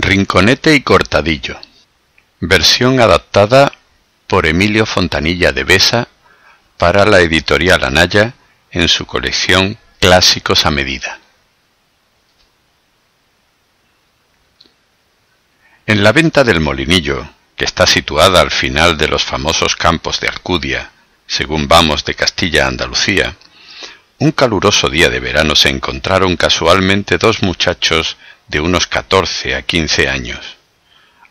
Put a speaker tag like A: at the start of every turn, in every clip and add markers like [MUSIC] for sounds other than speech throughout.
A: Rinconete y Cortadillo. Versión adaptada por Emilio Fontanilla de Besa para la editorial Anaya en su colección Clásicos a medida. En la venta del Molinillo, que está situada al final de los famosos campos de Arcudia, según vamos de Castilla a Andalucía, un caluroso día de verano se encontraron casualmente dos muchachos de unos catorce a 15 años,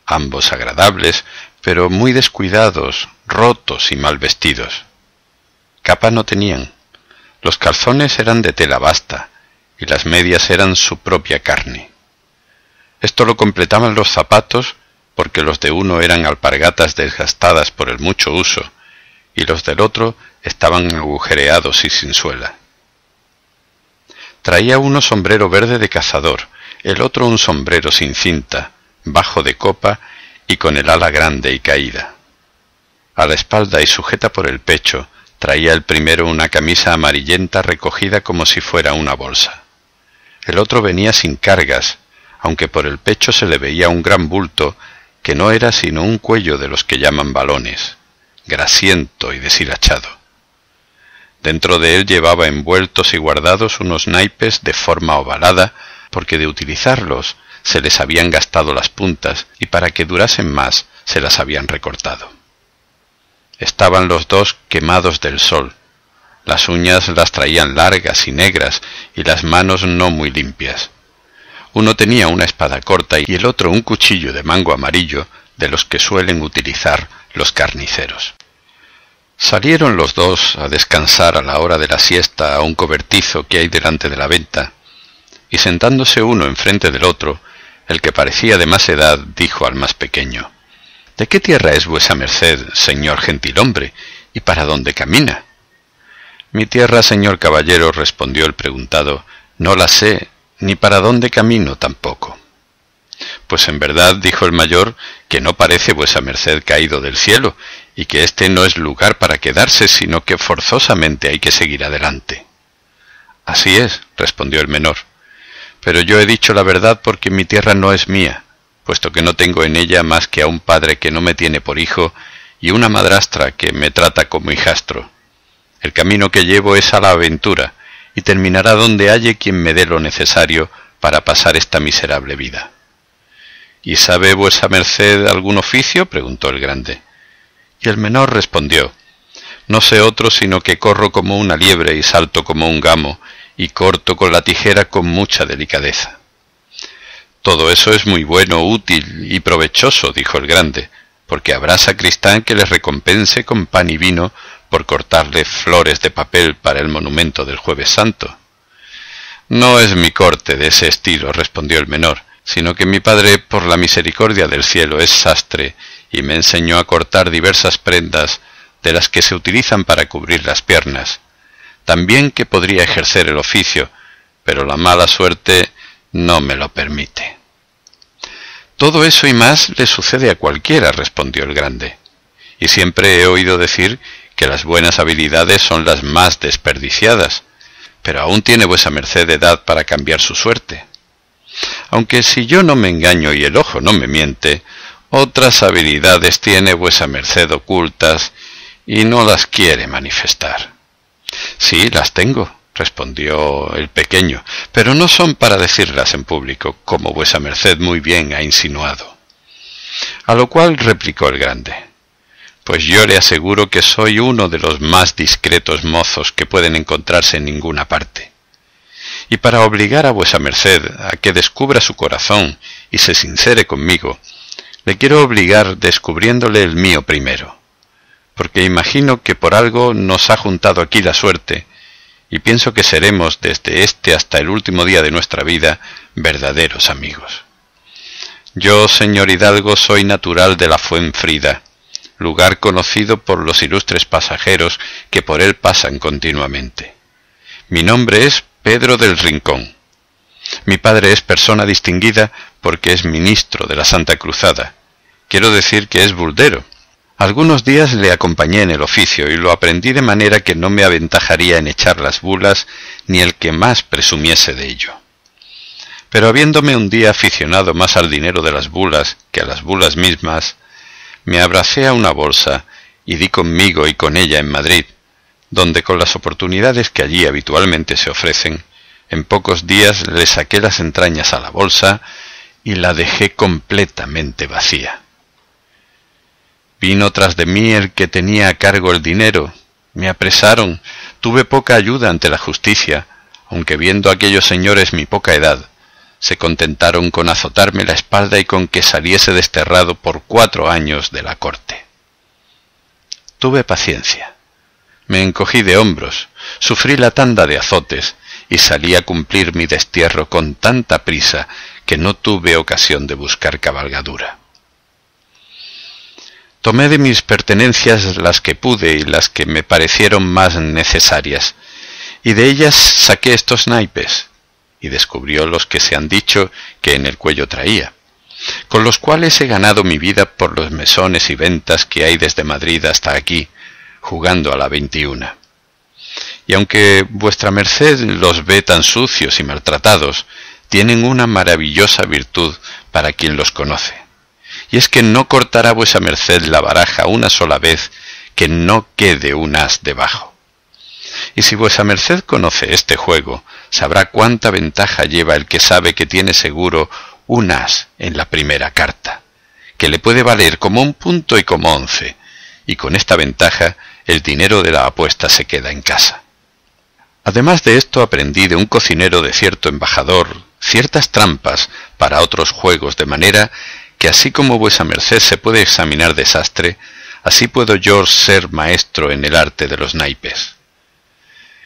A: ambos agradables, pero muy descuidados, rotos y mal vestidos. Capa no tenían. Los calzones eran de tela basta y las medias eran su propia carne. Esto lo completaban los zapatos porque los de uno eran alpargatas desgastadas por el mucho uso y los del otro estaban agujereados y sin suela. Traía uno sombrero verde de cazador, el otro un sombrero sin cinta, bajo de copa y con el ala grande y caída. A la espalda y sujeta por el pecho, traía el primero una camisa amarillenta recogida como si fuera una bolsa. El otro venía sin cargas, aunque por el pecho se le veía un gran bulto que no era sino un cuello de los que llaman balones, grasiento y deshilachado. Dentro de él llevaba envueltos y guardados unos naipes de forma ovalada porque de utilizarlos se les habían gastado las puntas y para que durasen más se las habían recortado. Estaban los dos quemados del sol. Las uñas las traían largas y negras y las manos no muy limpias. Uno tenía una espada corta y el otro un cuchillo de mango amarillo de los que suelen utilizar los carniceros. Salieron los dos a descansar a la hora de la siesta a un cobertizo que hay delante de la venta, y sentándose uno enfrente del otro, el que parecía de más edad dijo al más pequeño, ¿De qué tierra es vuesa merced, señor gentilhombre, y para dónde camina? Mi tierra, señor caballero, respondió el preguntado, no la sé, ni para dónde camino tampoco. Pues en verdad, dijo el mayor, que no parece vuesa merced caído del cielo, y que este no es lugar para quedarse, sino que forzosamente hay que seguir adelante. Así es, respondió el menor. Pero yo he dicho la verdad porque mi tierra no es mía, puesto que no tengo en ella más que a un padre que no me tiene por hijo y una madrastra que me trata como hijastro. El camino que llevo es a la aventura y terminará donde halle quien me dé lo necesario para pasar esta miserable vida. ¿Y sabe vuesa merced algún oficio? preguntó el grande. Y el menor respondió, No sé otro sino que corro como una liebre y salto como un gamo, y corto con la tijera con mucha delicadeza. Todo eso es muy bueno, útil y provechoso, dijo el grande, porque habrá sacristán que le recompense con pan y vino por cortarle flores de papel para el monumento del jueves santo. No es mi corte de ese estilo, respondió el menor, sino que mi padre, por la misericordia del cielo, es sastre y me enseñó a cortar diversas prendas de las que se utilizan para cubrir las piernas, también que podría ejercer el oficio, pero la mala suerte no me lo permite. Todo eso y más le sucede a cualquiera, respondió el grande, y siempre he oído decir que las buenas habilidades son las más desperdiciadas, pero aún tiene vuesa merced edad para cambiar su suerte. Aunque si yo no me engaño y el ojo no me miente, otras habilidades tiene vuesa merced ocultas y no las quiere manifestar. Sí, las tengo, respondió el pequeño, pero no son para decirlas en público, como vuesa merced muy bien ha insinuado. A lo cual replicó el grande, pues yo le aseguro que soy uno de los más discretos mozos que pueden encontrarse en ninguna parte. Y para obligar a vuesa merced a que descubra su corazón y se sincere conmigo, le quiero obligar descubriéndole el mío primero porque imagino que por algo nos ha juntado aquí la suerte, y pienso que seremos desde este hasta el último día de nuestra vida verdaderos amigos. Yo, señor Hidalgo, soy natural de la Fuenfrida, lugar conocido por los ilustres pasajeros que por él pasan continuamente. Mi nombre es Pedro del Rincón. Mi padre es persona distinguida porque es ministro de la Santa Cruzada. Quiero decir que es buldero. Algunos días le acompañé en el oficio y lo aprendí de manera que no me aventajaría en echar las bulas ni el que más presumiese de ello. Pero habiéndome un día aficionado más al dinero de las bulas que a las bulas mismas, me abracé a una bolsa y di conmigo y con ella en Madrid, donde con las oportunidades que allí habitualmente se ofrecen, en pocos días le saqué las entrañas a la bolsa y la dejé completamente vacía. Vino tras de mí el que tenía a cargo el dinero. Me apresaron. Tuve poca ayuda ante la justicia, aunque viendo a aquellos señores mi poca edad, se contentaron con azotarme la espalda y con que saliese desterrado por cuatro años de la corte. Tuve paciencia. Me encogí de hombros, sufrí la tanda de azotes y salí a cumplir mi destierro con tanta prisa que no tuve ocasión de buscar cabalgadura. Tomé de mis pertenencias las que pude y las que me parecieron más necesarias, y de ellas saqué estos naipes, y descubrió los que se han dicho que en el cuello traía, con los cuales he ganado mi vida por los mesones y ventas que hay desde Madrid hasta aquí, jugando a la veintiuna. Y aunque vuestra merced los ve tan sucios y maltratados, tienen una maravillosa virtud para quien los conoce y es que no cortará vuesa merced la baraja una sola vez que no quede un as debajo. Y si vuesa merced conoce este juego, sabrá cuánta ventaja lleva el que sabe que tiene seguro un as en la primera carta, que le puede valer como un punto y como once, y con esta ventaja el dinero de la apuesta se queda en casa. Además de esto aprendí de un cocinero de cierto embajador ciertas trampas para otros juegos de manera que así como vuesa merced se puede examinar desastre, así puedo yo ser maestro en el arte de los naipes.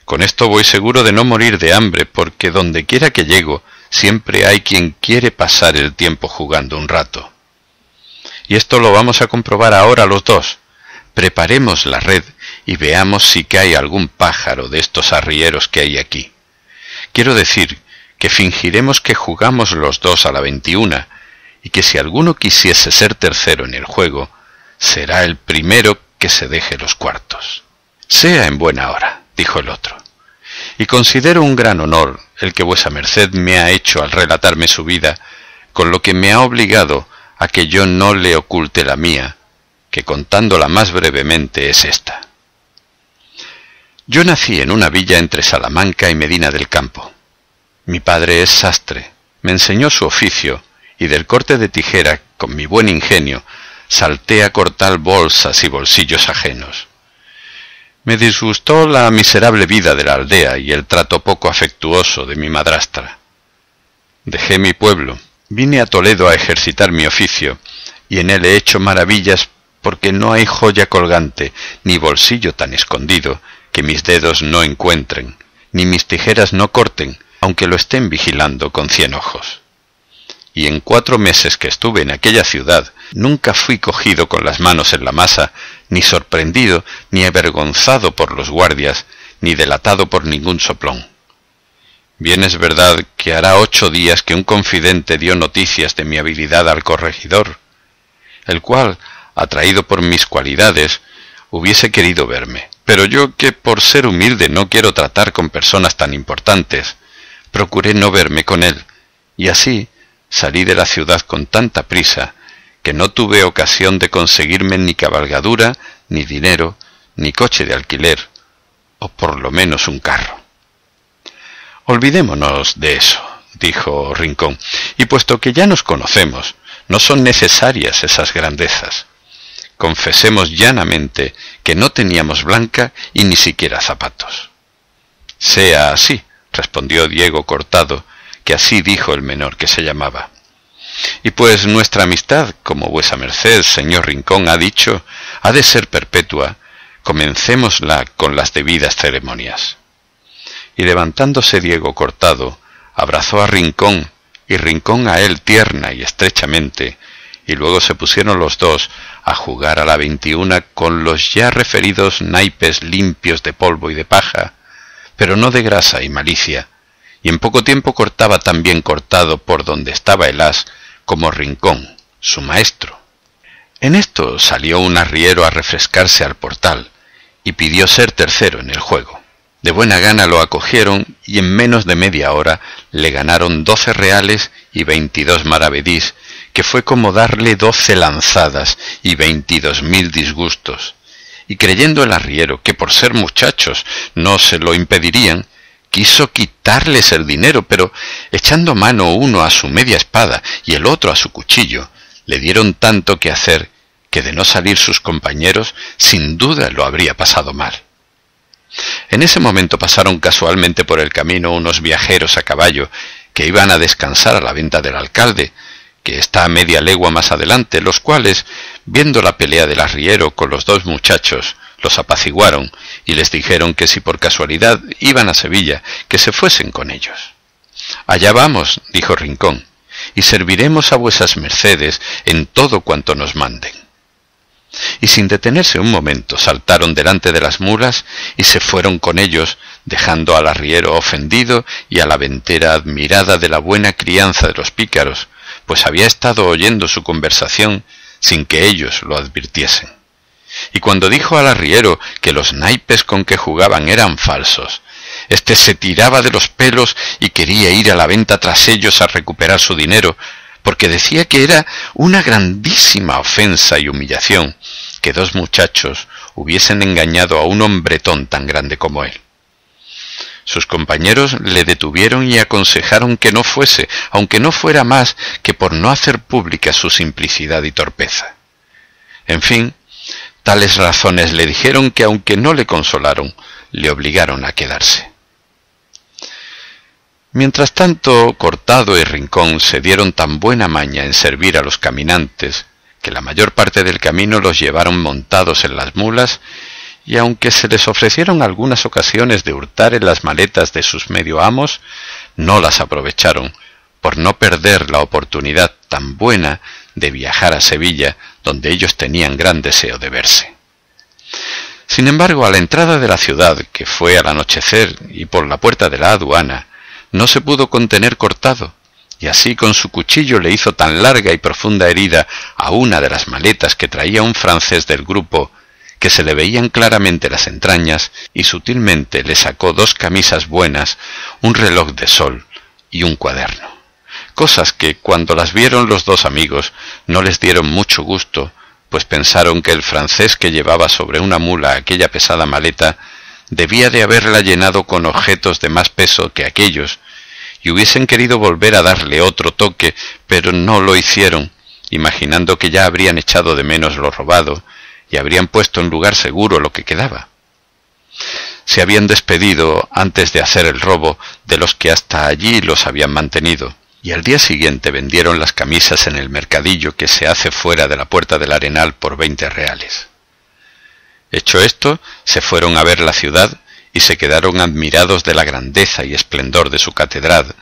A: Con esto voy seguro de no morir de hambre, porque donde quiera que llego, siempre hay quien quiere pasar el tiempo jugando un rato. Y esto lo vamos a comprobar ahora los dos. Preparemos la red y veamos si hay algún pájaro de estos arrieros que hay aquí. Quiero decir que fingiremos que jugamos los dos a la veintiuna y que si alguno quisiese ser tercero en el juego, será el primero que se deje los cuartos. Sea en buena hora, dijo el otro, y considero un gran honor el que vuesa merced me ha hecho al relatarme su vida, con lo que me ha obligado a que yo no le oculte la mía, que contándola más brevemente es esta. Yo nací en una villa entre Salamanca y Medina del Campo. Mi padre es sastre, me enseñó su oficio y del corte de tijera, con mi buen ingenio, salté a cortar bolsas y bolsillos ajenos. Me disgustó la miserable vida de la aldea y el trato poco afectuoso de mi madrastra. Dejé mi pueblo, vine a Toledo a ejercitar mi oficio, y en él he hecho maravillas porque no hay joya colgante, ni bolsillo tan escondido, que mis dedos no encuentren, ni mis tijeras no corten, aunque lo estén vigilando con cien ojos y en cuatro meses que estuve en aquella ciudad nunca fui cogido con las manos en la masa, ni sorprendido, ni avergonzado por los guardias, ni delatado por ningún soplón. Bien es verdad que hará ocho días que un confidente dio noticias de mi habilidad al corregidor, el cual, atraído por mis cualidades, hubiese querido verme. Pero yo que por ser humilde no quiero tratar con personas tan importantes, procuré no verme con él, y así salí de la ciudad con tanta prisa que no tuve ocasión de conseguirme ni cabalgadura, ni dinero, ni coche de alquiler, o por lo menos un carro. Olvidémonos de eso, dijo Rincón, y puesto que ya nos conocemos, no son necesarias esas grandezas. Confesemos llanamente que no teníamos blanca y ni siquiera zapatos. Sea así, respondió Diego cortado, que así dijo el menor, que se llamaba. Y pues nuestra amistad, como vuesa merced, señor Rincón, ha dicho, ha de ser perpetua, comencémosla con las debidas ceremonias. Y levantándose Diego cortado, abrazó a Rincón y Rincón a él tierna y estrechamente, y luego se pusieron los dos a jugar a la veintiuna con los ya referidos naipes limpios de polvo y de paja, pero no de grasa y malicia, y en poco tiempo cortaba tan bien cortado por donde estaba el as como Rincón, su maestro. En esto salió un arriero a refrescarse al portal y pidió ser tercero en el juego. De buena gana lo acogieron y en menos de media hora le ganaron doce reales y veintidós maravedís, que fue como darle doce lanzadas y veintidós mil disgustos. Y creyendo el arriero que por ser muchachos no se lo impedirían, quiso quitarles el dinero, pero echando mano uno a su media espada y el otro a su cuchillo, le dieron tanto que hacer que de no salir sus compañeros sin duda lo habría pasado mal. En ese momento pasaron casualmente por el camino unos viajeros a caballo que iban a descansar a la venta del alcalde, que está a media legua más adelante, los cuales, viendo la pelea del arriero con los dos muchachos, los apaciguaron y les dijeron que si por casualidad iban a Sevilla, que se fuesen con ellos. Allá vamos, dijo Rincón, y serviremos a vuesas mercedes en todo cuanto nos manden. Y sin detenerse un momento, saltaron delante de las mulas y se fueron con ellos, dejando al arriero ofendido y a la ventera admirada de la buena crianza de los pícaros, pues había estado oyendo su conversación sin que ellos lo advirtiesen. Y cuando dijo al arriero que los naipes con que jugaban eran falsos, éste se tiraba de los pelos y quería ir a la venta tras ellos a recuperar su dinero, porque decía que era una grandísima ofensa y humillación que dos muchachos hubiesen engañado a un hombretón tan grande como él. Sus compañeros le detuvieron y aconsejaron que no fuese, aunque no fuera más que por no hacer pública su simplicidad y torpeza. En fin, Tales razones le dijeron que aunque no le consolaron, le obligaron a quedarse. Mientras tanto, Cortado y Rincón se dieron tan buena maña en servir a los caminantes, que la mayor parte del camino los llevaron montados en las mulas, y aunque se les ofrecieron algunas ocasiones de hurtar en las maletas de sus medio amos, no las aprovecharon, por no perder la oportunidad tan buena de viajar a Sevilla donde ellos tenían gran deseo de verse. Sin embargo, a la entrada de la ciudad, que fue al anochecer y por la puerta de la aduana, no se pudo contener cortado, y así con su cuchillo le hizo tan larga y profunda herida a una de las maletas que traía un francés del grupo, que se le veían claramente las entrañas y sutilmente le sacó dos camisas buenas, un reloj de sol y un cuaderno cosas que cuando las vieron los dos amigos no les dieron mucho gusto, pues pensaron que el francés que llevaba sobre una mula aquella pesada maleta debía de haberla llenado con objetos de más peso que aquellos, y hubiesen querido volver a darle otro toque, pero no lo hicieron, imaginando que ya habrían echado de menos lo robado y habrían puesto en lugar seguro lo que quedaba. Se habían despedido, antes de hacer el robo, de los que hasta allí los habían mantenido y al día siguiente vendieron las camisas en el mercadillo que se hace fuera de la puerta del arenal por veinte reales. Hecho esto, se fueron a ver la ciudad y se quedaron admirados de la grandeza y esplendor de su catedral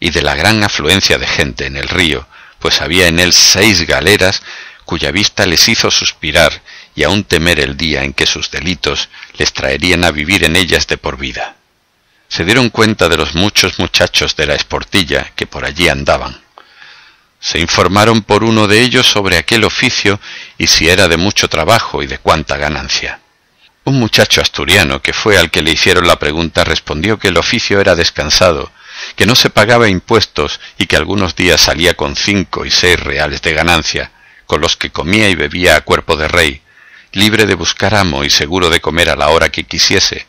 A: y de la gran afluencia de gente en el río, pues había en él seis galeras cuya vista les hizo suspirar y aún temer el día en que sus delitos les traerían a vivir en ellas de por vida se dieron cuenta de los muchos muchachos de la esportilla que por allí andaban. Se informaron por uno de ellos sobre aquel oficio y si era de mucho trabajo y de cuánta ganancia. Un muchacho asturiano que fue al que le hicieron la pregunta respondió que el oficio era descansado, que no se pagaba impuestos y que algunos días salía con cinco y seis reales de ganancia, con los que comía y bebía a cuerpo de rey, libre de buscar amo y seguro de comer a la hora que quisiese,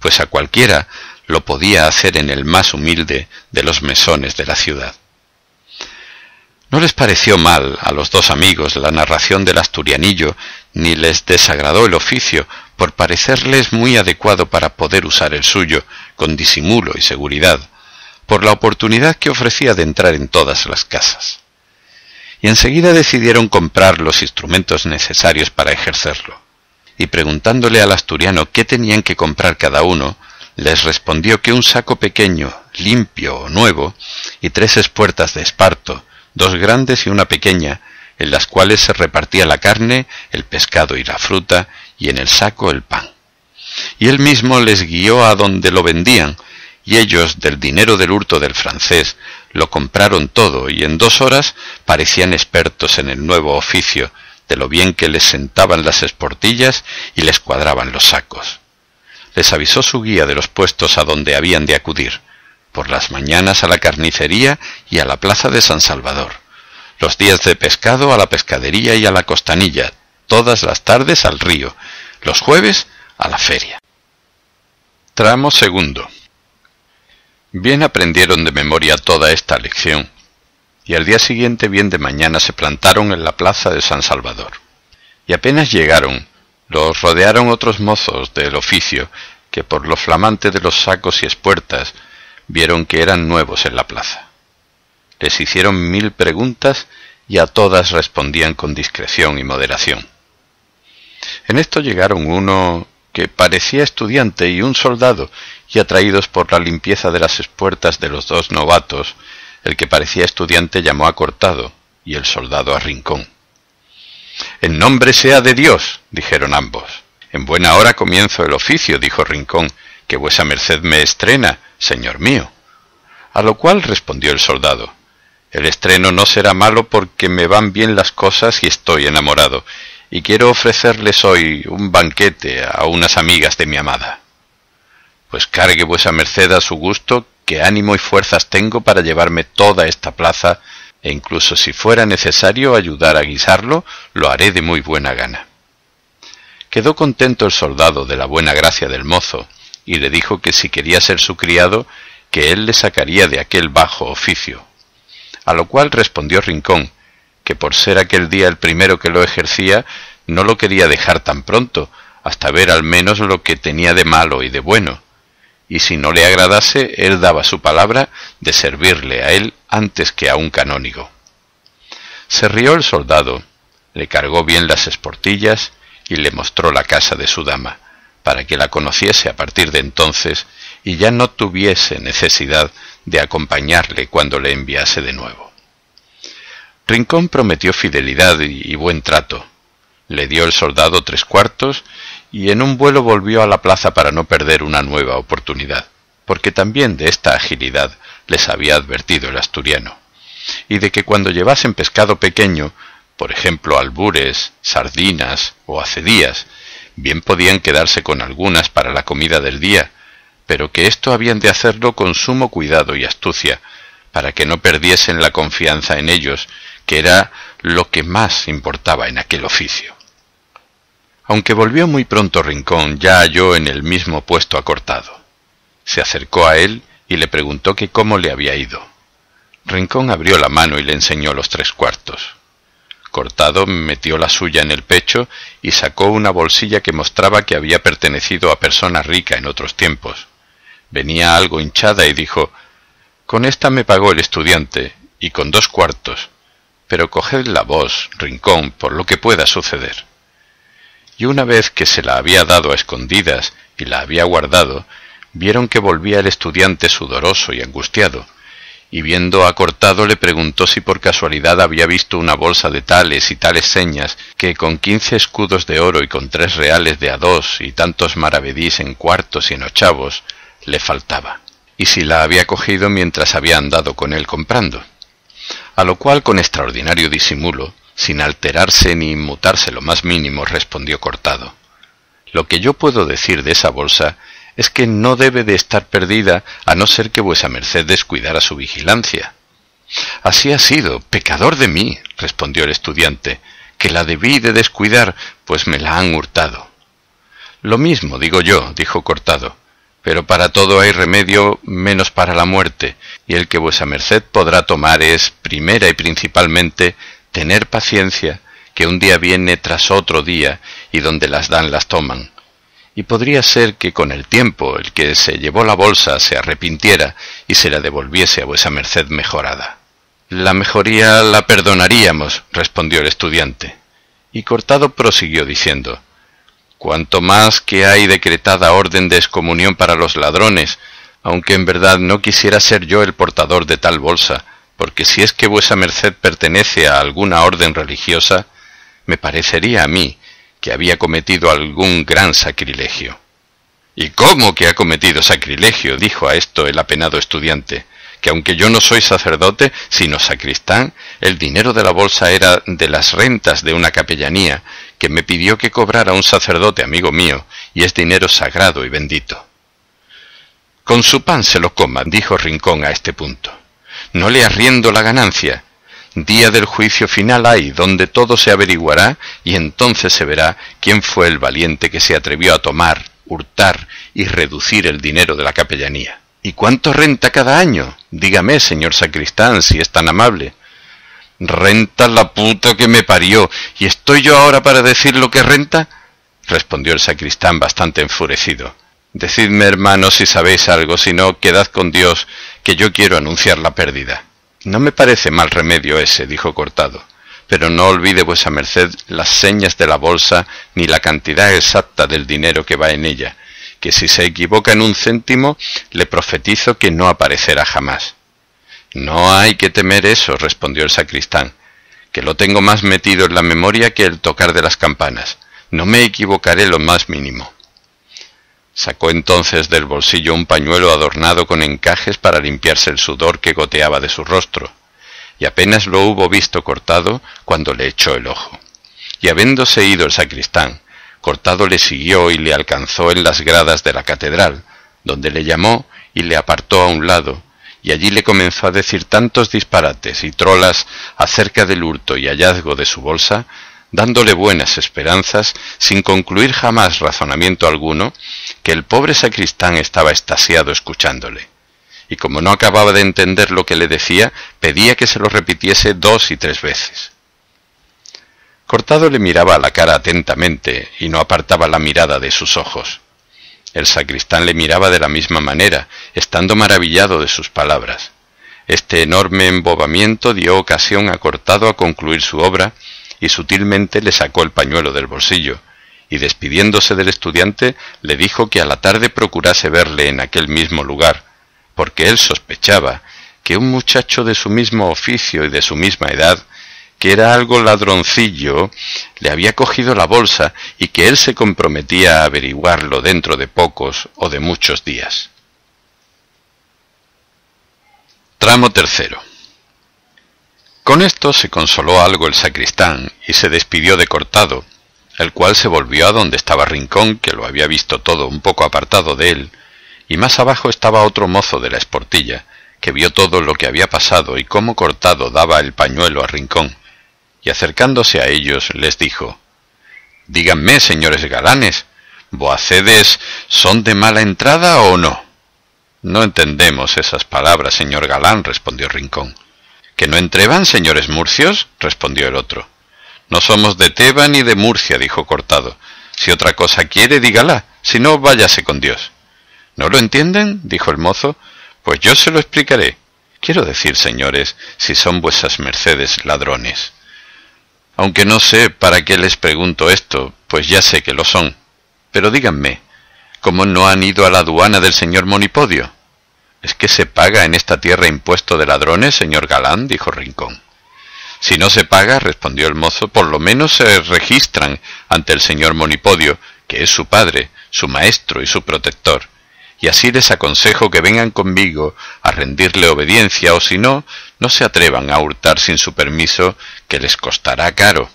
A: pues a cualquiera lo podía hacer en el más humilde de los mesones de la ciudad. No les pareció mal a los dos amigos la narración del asturianillo, ni les desagradó el oficio, por parecerles muy adecuado para poder usar el suyo, con disimulo y seguridad, por la oportunidad que ofrecía de entrar en todas las casas. Y enseguida decidieron comprar los instrumentos necesarios para ejercerlo. Y preguntándole al asturiano qué tenían que comprar cada uno, les respondió que un saco pequeño, limpio o nuevo, y tres espuertas de esparto, dos grandes y una pequeña, en las cuales se repartía la carne, el pescado y la fruta, y en el saco el pan. Y él mismo les guió a donde lo vendían, y ellos, del dinero del hurto del francés, lo compraron todo, y en dos horas parecían expertos en el nuevo oficio, de lo bien que les sentaban las esportillas y les cuadraban los sacos les avisó su guía de los puestos a donde habían de acudir, por las mañanas a la carnicería y a la plaza de San Salvador, los días de pescado a la pescadería y a la costanilla, todas las tardes al río, los jueves a la feria. Tramo segundo. Bien aprendieron de memoria toda esta lección, y al día siguiente bien de mañana se plantaron en la plaza de San Salvador. Y apenas llegaron, los rodearon otros mozos del oficio, que por lo flamante de los sacos y espuertas vieron que eran nuevos en la plaza. Les hicieron mil preguntas y a todas respondían con discreción y moderación. En esto llegaron uno que parecía estudiante y un soldado, y atraídos por la limpieza de las espuertas de los dos novatos, el que parecía estudiante llamó a Cortado y el soldado a Rincón. En nombre sea de Dios, dijeron ambos. En buena hora comienzo el oficio, dijo Rincón, que vuesa merced me estrena, señor mío. A lo cual respondió el soldado, el estreno no será malo porque me van bien las cosas y estoy enamorado, y quiero ofrecerles hoy un banquete a unas amigas de mi amada. Pues cargue vuesa merced a su gusto, que ánimo y fuerzas tengo para llevarme toda esta plaza e incluso si fuera necesario ayudar a guisarlo, lo haré de muy buena gana. Quedó contento el soldado de la buena gracia del mozo, y le dijo que si quería ser su criado, que él le sacaría de aquel bajo oficio. A lo cual respondió Rincón, que por ser aquel día el primero que lo ejercía, no lo quería dejar tan pronto, hasta ver al menos lo que tenía de malo y de bueno, y si no le agradase, él daba su palabra de servirle a él antes que a un canónigo. Se rió el soldado, le cargó bien las esportillas y le mostró la casa de su dama, para que la conociese a partir de entonces y ya no tuviese necesidad de acompañarle cuando le enviase de nuevo. Rincón prometió fidelidad y buen trato. Le dio el soldado tres cuartos y en un vuelo volvió a la plaza para no perder una nueva oportunidad, porque también de esta agilidad les había advertido el asturiano, y de que cuando llevasen pescado pequeño, por ejemplo albures, sardinas o acedías, bien podían quedarse con algunas para la comida del día, pero que esto habían de hacerlo con sumo cuidado y astucia, para que no perdiesen la confianza en ellos, que era lo que más importaba en aquel oficio. Aunque volvió muy pronto Rincón, ya halló en el mismo puesto acortado. Se acercó a él y le preguntó que cómo le había ido. Rincón abrió la mano y le enseñó los tres cuartos. Cortado metió la suya en el pecho y sacó una bolsilla que mostraba que había pertenecido a persona rica en otros tiempos. Venía algo hinchada y dijo Con esta me pagó el estudiante, y con dos cuartos. Pero coged la voz, Rincón, por lo que pueda suceder y una vez que se la había dado a escondidas y la había guardado, vieron que volvía el estudiante sudoroso y angustiado, y viendo acortado le preguntó si por casualidad había visto una bolsa de tales y tales señas que con quince escudos de oro y con tres reales de a dos y tantos maravedís en cuartos y en ochavos le faltaba, y si la había cogido mientras había andado con él comprando. A lo cual con extraordinario disimulo sin alterarse ni inmutarse lo más mínimo, respondió Cortado. Lo que yo puedo decir de esa bolsa es que no debe de estar perdida a no ser que vuesa merced descuidara su vigilancia. Así ha sido, pecador de mí, respondió el estudiante, que la debí de descuidar, pues me la han hurtado. Lo mismo digo yo, dijo Cortado, pero para todo hay remedio menos para la muerte, y el que vuesa merced podrá tomar es, primera y principalmente, tener paciencia, que un día viene tras otro día y donde las dan las toman. Y podría ser que con el tiempo el que se llevó la bolsa se arrepintiera y se la devolviese a vuesa merced mejorada. La mejoría la perdonaríamos, respondió el estudiante. Y Cortado prosiguió diciendo, Cuanto más que hay decretada orden de excomunión para los ladrones, aunque en verdad no quisiera ser yo el portador de tal bolsa, porque si es que vuesa merced pertenece a alguna orden religiosa, me parecería a mí que había cometido algún gran sacrilegio. ¿Y cómo que ha cometido sacrilegio? dijo a esto el apenado estudiante, que aunque yo no soy sacerdote, sino sacristán, el dinero de la bolsa era de las rentas de una capellanía, que me pidió que cobrara un sacerdote amigo mío, y es dinero sagrado y bendito. Con su pan se lo coman dijo Rincón a este punto no le arriendo la ganancia. Día del juicio final hay, donde todo se averiguará y entonces se verá quién fue el valiente que se atrevió a tomar, hurtar y reducir el dinero de la capellanía. ¿Y cuánto renta cada año? Dígame, señor sacristán, si es tan amable. Renta la puta que me parió. ¿Y estoy yo ahora para decir lo que renta? respondió el sacristán bastante enfurecido. Decidme, hermano, si sabéis algo, si no, quedad con Dios que yo quiero anunciar la pérdida. No me parece mal remedio ese, dijo Cortado, pero no olvide vuesa merced las señas de la bolsa ni la cantidad exacta del dinero que va en ella, que si se equivoca en un céntimo, le profetizo que no aparecerá jamás. No hay que temer eso, respondió el sacristán, que lo tengo más metido en la memoria que el tocar de las campanas. No me equivocaré lo más mínimo. Sacó entonces del bolsillo un pañuelo adornado con encajes para limpiarse el sudor que goteaba de su rostro, y apenas lo hubo visto cortado cuando le echó el ojo. Y habiéndose ido el sacristán, Cortado le siguió y le alcanzó en las gradas de la catedral, donde le llamó y le apartó a un lado, y allí le comenzó a decir tantos disparates y trolas acerca del hurto y hallazgo de su bolsa, dándole buenas esperanzas, sin concluir jamás razonamiento alguno, que el pobre sacristán estaba estasiado escuchándole, y como no acababa de entender lo que le decía, pedía que se lo repitiese dos y tres veces. Cortado le miraba a la cara atentamente y no apartaba la mirada de sus ojos. El sacristán le miraba de la misma manera, estando maravillado de sus palabras. Este enorme embobamiento dio ocasión a Cortado a concluir su obra y sutilmente le sacó el pañuelo del bolsillo, y despidiéndose del estudiante le dijo que a la tarde procurase verle en aquel mismo lugar, porque él sospechaba que un muchacho de su mismo oficio y de su misma edad, que era algo ladroncillo, le había cogido la bolsa y que él se comprometía a averiguarlo dentro de pocos o de muchos días. Tramo tercero. Con esto se consoló algo el sacristán y se despidió de Cortado, el cual se volvió a donde estaba Rincón, que lo había visto todo un poco apartado de él, y más abajo estaba otro mozo de la esportilla, que vio todo lo que había pasado y cómo cortado daba el pañuelo a Rincón, y acercándose a ellos les dijo Díganme, señores galanes, ¿voacedes son de mala entrada o no? No entendemos esas palabras, señor Galán, respondió Rincón. ¿Que no entreban, señores murcios? respondió el otro. No somos de Teba ni de Murcia, dijo Cortado. Si otra cosa quiere, dígala, si no, váyase con Dios. ¿No lo entienden? dijo el mozo. Pues yo se lo explicaré. Quiero decir, señores, si son vuesas mercedes ladrones. Aunque no sé para qué les pregunto esto, pues ya sé que lo son. Pero díganme, ¿cómo no han ido a la aduana del señor Monipodio? ¿Es que se paga en esta tierra impuesto de ladrones, señor Galán? dijo Rincón. Si no se paga, respondió el mozo, por lo menos se registran ante el señor Monipodio, que es su padre, su maestro y su protector. Y así les aconsejo que vengan conmigo a rendirle obediencia, o si no, no se atrevan a hurtar sin su permiso, que les costará caro.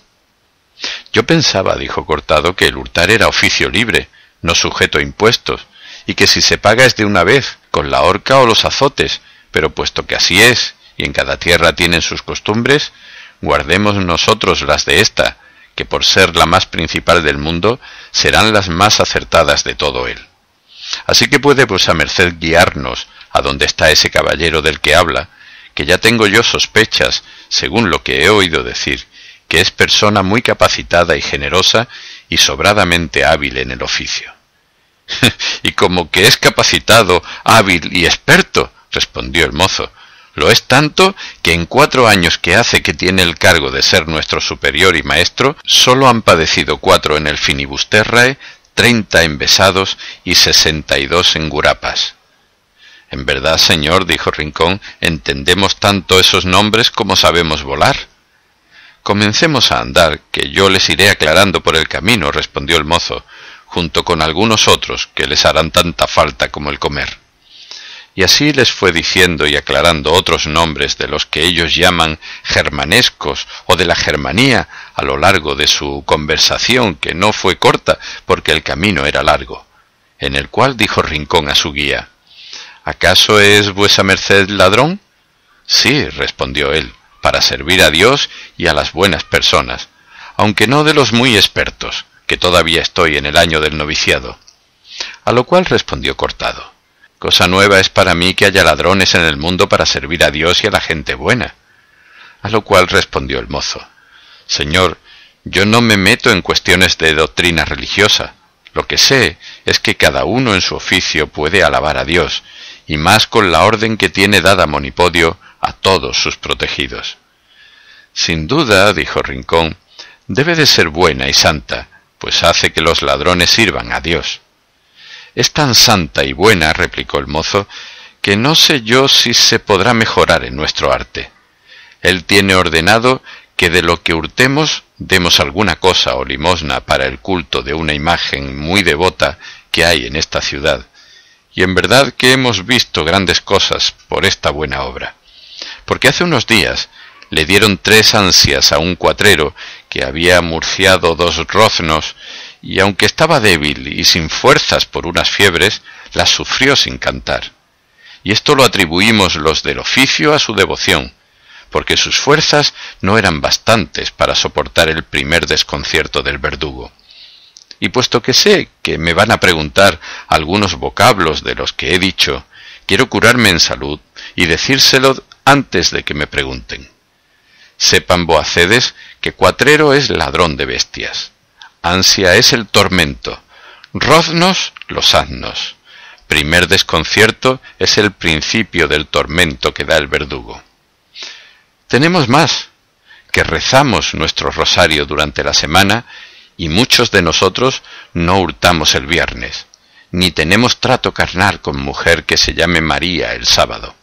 A: Yo pensaba, dijo Cortado, que el hurtar era oficio libre, no sujeto a impuestos, y que si se paga es de una vez, con la horca o los azotes, pero puesto que así es, y en cada tierra tienen sus costumbres, guardemos nosotros las de ésta, que por ser la más principal del mundo, serán las más acertadas de todo él. Así que puede vuesa merced guiarnos a donde está ese caballero del que habla, que ya tengo yo sospechas, según lo que he oído decir, que es persona muy capacitada y generosa y sobradamente hábil en el oficio. [LAUGHS] y como que es capacitado, hábil y experto, respondió el mozo, lo es tanto que en cuatro años que hace que tiene el cargo de ser nuestro superior y maestro, solo han padecido cuatro en el Finibusterrae, treinta en Besados y sesenta y dos en Gurapas. En verdad, señor, dijo Rincón, entendemos tanto esos nombres como sabemos volar. Comencemos a andar, que yo les iré aclarando por el camino, respondió el mozo, junto con algunos otros que les harán tanta falta como el comer y así les fue diciendo y aclarando otros nombres de los que ellos llaman germanescos o de la Germanía a lo largo de su conversación, que no fue corta, porque el camino era largo, en el cual dijo Rincón a su guía ¿Acaso es vuesa merced ladrón? Sí, respondió él, para servir a Dios y a las buenas personas, aunque no de los muy expertos, que todavía estoy en el año del noviciado. A lo cual respondió Cortado Cosa nueva es para mí que haya ladrones en el mundo para servir a Dios y a la gente buena. A lo cual respondió el mozo, Señor, yo no me meto en cuestiones de doctrina religiosa. Lo que sé es que cada uno en su oficio puede alabar a Dios, y más con la orden que tiene dada Monipodio a todos sus protegidos. Sin duda, dijo Rincón, debe de ser buena y santa, pues hace que los ladrones sirvan a Dios. Es tan santa y buena, replicó el mozo, que no sé yo si se podrá mejorar en nuestro arte. Él tiene ordenado que de lo que hurtemos demos alguna cosa o limosna para el culto de una imagen muy devota que hay en esta ciudad. Y en verdad que hemos visto grandes cosas por esta buena obra. Porque hace unos días le dieron tres ansias a un cuatrero que había murciado dos roznos y aunque estaba débil y sin fuerzas por unas fiebres, las sufrió sin cantar. Y esto lo atribuimos los del oficio a su devoción, porque sus fuerzas no eran bastantes para soportar el primer desconcierto del verdugo. Y puesto que sé que me van a preguntar algunos vocablos de los que he dicho, quiero curarme en salud y decírselo antes de que me pregunten. Sepan Boacedes que cuatrero es ladrón de bestias ansia es el tormento, roznos los asnos. Primer desconcierto es el principio del tormento que da el verdugo. Tenemos más, que rezamos nuestro rosario durante la semana y muchos de nosotros no hurtamos el viernes, ni tenemos trato carnal con mujer que se llame María el sábado.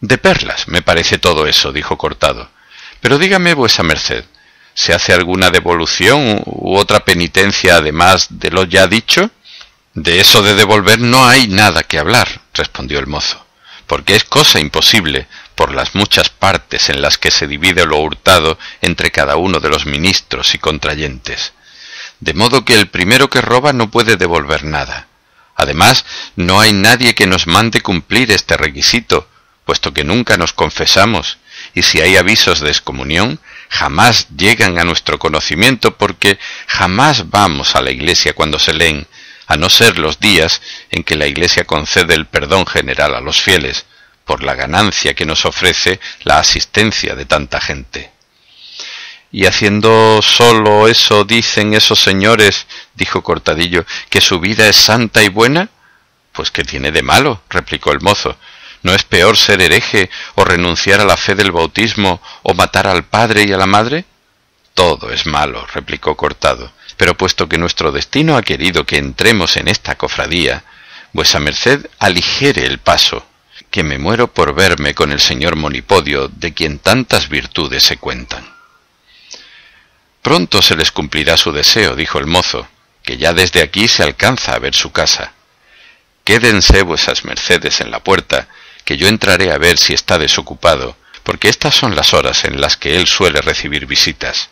A: De perlas me parece todo eso, dijo Cortado. Pero dígame vuesa merced, ¿Se hace alguna devolución u otra penitencia además de lo ya dicho? De eso de devolver no hay nada que hablar, respondió el mozo, porque es cosa imposible, por las muchas partes en las que se divide lo hurtado entre cada uno de los ministros y contrayentes. De modo que el primero que roba no puede devolver nada. Además, no hay nadie que nos mande cumplir este requisito, puesto que nunca nos confesamos, y si hay avisos de excomunión, jamás llegan a nuestro conocimiento porque jamás vamos a la iglesia cuando se leen, a no ser los días en que la iglesia concede el perdón general a los fieles, por la ganancia que nos ofrece la asistencia de tanta gente. Y haciendo solo eso dicen esos señores, dijo Cortadillo, que su vida es santa y buena, pues ¿qué tiene de malo? replicó el mozo. ¿No es peor ser hereje o renunciar a la fe del bautismo o matar al padre y a la madre? Todo es malo, replicó Cortado, pero puesto que nuestro destino ha querido que entremos en esta cofradía, vuesa merced aligere el paso, que me muero por verme con el señor Monipodio, de quien tantas virtudes se cuentan. Pronto se les cumplirá su deseo, dijo el mozo, que ya desde aquí se alcanza a ver su casa. Quédense vuesas mercedes en la puerta, que yo entraré a ver si está desocupado, porque estas son las horas en las que él suele recibir visitas.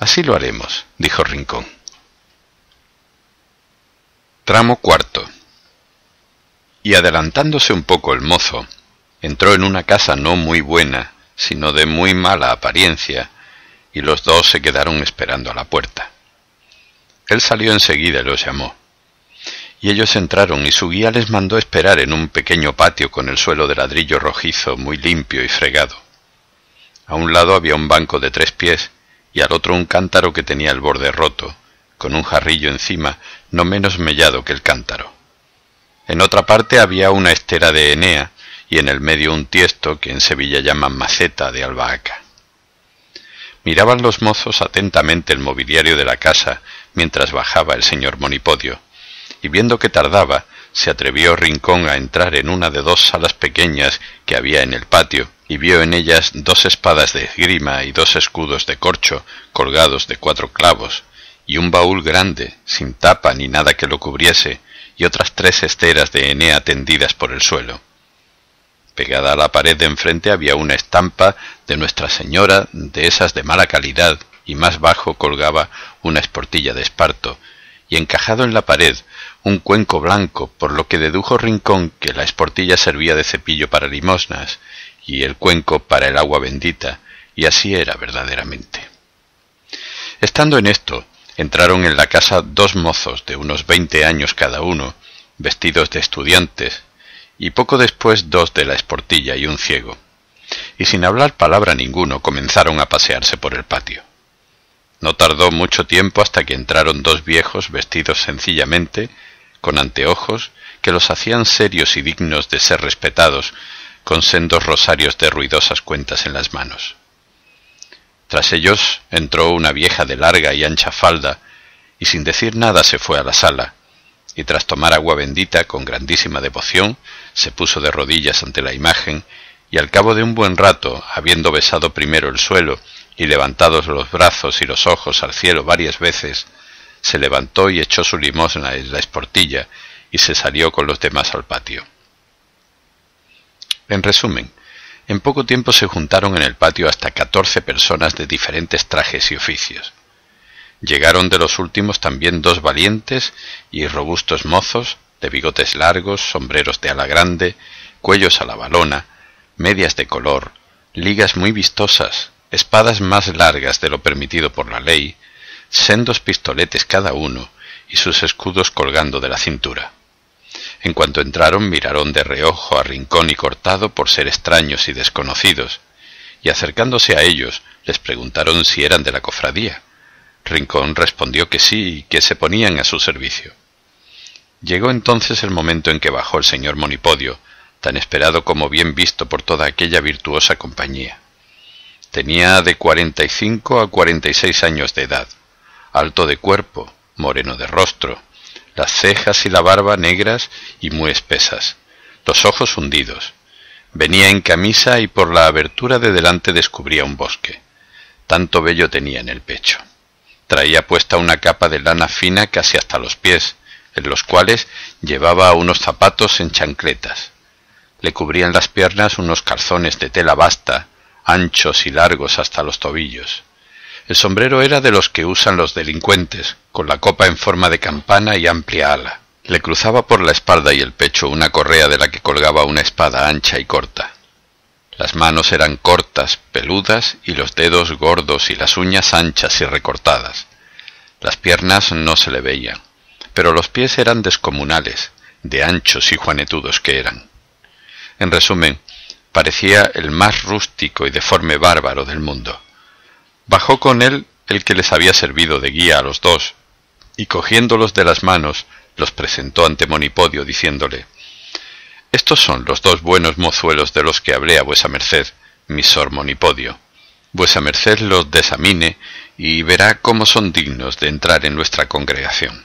A: Así lo haremos, dijo Rincón. Tramo cuarto. Y adelantándose un poco el mozo, entró en una casa no muy buena, sino de muy mala apariencia, y los dos se quedaron esperando a la puerta. Él salió enseguida y los llamó y ellos entraron y su guía les mandó esperar en un pequeño patio con el suelo de ladrillo rojizo muy limpio y fregado. A un lado había un banco de tres pies y al otro un cántaro que tenía el borde roto, con un jarrillo encima no menos mellado que el cántaro. En otra parte había una estera de Enea y en el medio un tiesto que en Sevilla llaman maceta de albahaca. Miraban los mozos atentamente el mobiliario de la casa mientras bajaba el señor Monipodio, y viendo que tardaba, se atrevió Rincón a entrar en una de dos salas pequeñas que había en el patio, y vio en ellas dos espadas de esgrima y dos escudos de corcho colgados de cuatro clavos, y un baúl grande, sin tapa ni nada que lo cubriese, y otras tres esteras de enea tendidas por el suelo. Pegada a la pared de enfrente había una estampa de Nuestra Señora de esas de mala calidad, y más bajo colgaba una esportilla de esparto, y encajado en la pared un cuenco blanco, por lo que dedujo Rincón que la esportilla servía de cepillo para limosnas y el cuenco para el agua bendita, y así era verdaderamente. Estando en esto, entraron en la casa dos mozos de unos veinte años cada uno, vestidos de estudiantes, y poco después dos de la esportilla y un ciego, y sin hablar palabra ninguno comenzaron a pasearse por el patio. No tardó mucho tiempo hasta que entraron dos viejos vestidos sencillamente con anteojos que los hacían serios y dignos de ser respetados, con sendos rosarios de ruidosas cuentas en las manos. Tras ellos entró una vieja de larga y ancha falda, y sin decir nada se fue a la sala, y tras tomar agua bendita con grandísima devoción, se puso de rodillas ante la imagen, y al cabo de un buen rato, habiendo besado primero el suelo y levantados los brazos y los ojos al cielo varias veces, se levantó y echó su limosna en la esportilla y se salió con los demás al patio. En resumen, en poco tiempo se juntaron en el patio hasta catorce personas de diferentes trajes y oficios. Llegaron de los últimos también dos valientes y robustos mozos, de bigotes largos, sombreros de ala grande, cuellos a la balona, medias de color, ligas muy vistosas, espadas más largas de lo permitido por la ley, sendos pistoletes cada uno y sus escudos colgando de la cintura. En cuanto entraron miraron de reojo a Rincón y Cortado por ser extraños y desconocidos, y acercándose a ellos les preguntaron si eran de la cofradía. Rincón respondió que sí y que se ponían a su servicio. Llegó entonces el momento en que bajó el señor Monipodio, tan esperado como bien visto por toda aquella virtuosa compañía. Tenía de cuarenta y cinco a cuarenta y seis años de edad, alto de cuerpo, moreno de rostro, las cejas y la barba negras y muy espesas, los ojos hundidos. Venía en camisa y por la abertura de delante descubría un bosque. Tanto bello tenía en el pecho. Traía puesta una capa de lana fina casi hasta los pies, en los cuales llevaba unos zapatos en chancletas. Le cubrían las piernas unos calzones de tela vasta, anchos y largos hasta los tobillos. El sombrero era de los que usan los delincuentes, con la copa en forma de campana y amplia ala. Le cruzaba por la espalda y el pecho una correa de la que colgaba una espada ancha y corta. Las manos eran cortas, peludas y los dedos gordos y las uñas anchas y recortadas. Las piernas no se le veían, pero los pies eran descomunales, de anchos y juanetudos que eran. En resumen, parecía el más rústico y deforme bárbaro del mundo. Bajó con él el que les había servido de guía a los dos, y cogiéndolos de las manos, los presentó ante Monipodio, diciéndole Estos son los dos buenos mozuelos de los que hablé a vuesa merced, mi sor Monipodio. Vuesa merced los desamine y verá cómo son dignos de entrar en nuestra congregación.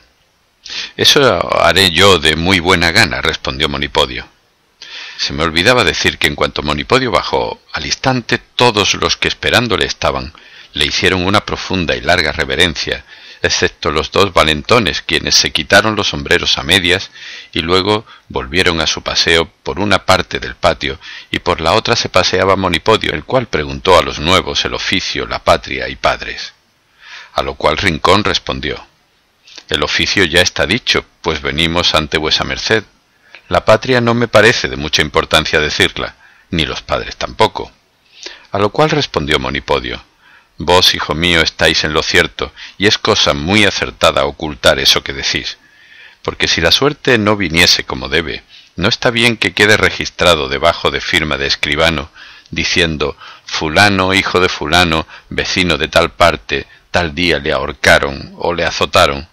A: Eso haré yo de muy buena gana, respondió Monipodio. Se me olvidaba decir que en cuanto Monipodio bajó, al instante todos los que esperándole estaban le hicieron una profunda y larga reverencia, excepto los dos valentones, quienes se quitaron los sombreros a medias y luego volvieron a su paseo por una parte del patio y por la otra se paseaba Monipodio, el cual preguntó a los nuevos el oficio, la patria y padres. A lo cual Rincón respondió El oficio ya está dicho, pues venimos ante vuesa merced. La patria no me parece de mucha importancia decirla, ni los padres tampoco. A lo cual respondió Monipodio Vos, hijo mío, estáis en lo cierto, y es cosa muy acertada ocultar eso que decís. Porque si la suerte no viniese como debe, no está bien que quede registrado debajo de firma de escribano, diciendo fulano, hijo de fulano, vecino de tal parte, tal día le ahorcaron o le azotaron,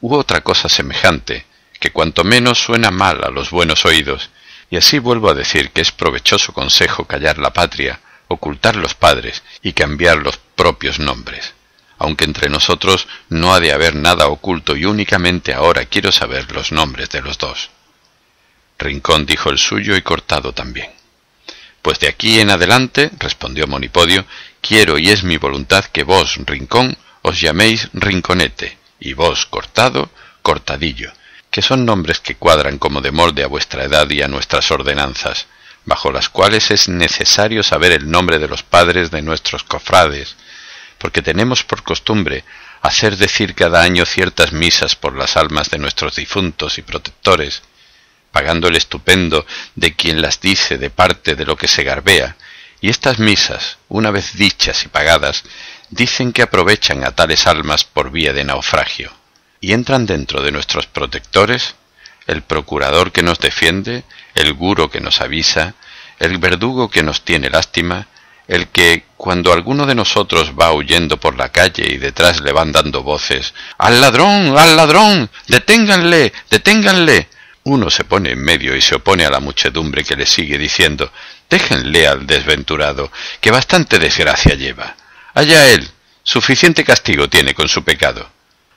A: u otra cosa semejante, que cuanto menos suena mal a los buenos oídos, y así vuelvo a decir que es provechoso consejo callar la patria, ocultar los padres y cambiar los propios nombres. Aunque entre nosotros no ha de haber nada oculto y únicamente ahora quiero saber los nombres de los dos. Rincón dijo el suyo y Cortado también. Pues de aquí en adelante, respondió Monipodio, quiero y es mi voluntad que vos, Rincón, os llaméis Rinconete, y vos, Cortado, Cortadillo, que son nombres que cuadran como de molde a vuestra edad y a nuestras ordenanzas, bajo las cuales es necesario saber el nombre de los padres de nuestros cofrades, porque tenemos por costumbre hacer decir cada año ciertas misas por las almas de nuestros difuntos y protectores, pagando el estupendo de quien las dice de parte de lo que se garbea, y estas misas, una vez dichas y pagadas, dicen que aprovechan a tales almas por vía de naufragio, y entran dentro de nuestros protectores el procurador que nos defiende, el guro que nos avisa, el verdugo que nos tiene lástima, el que, cuando alguno de nosotros va huyendo por la calle y detrás le van dando voces Al ladrón, al ladrón, deténganle, deténganle. Uno se pone en medio y se opone a la muchedumbre que le sigue diciendo Déjenle al desventurado, que bastante desgracia lleva. Allá él, suficiente castigo tiene con su pecado.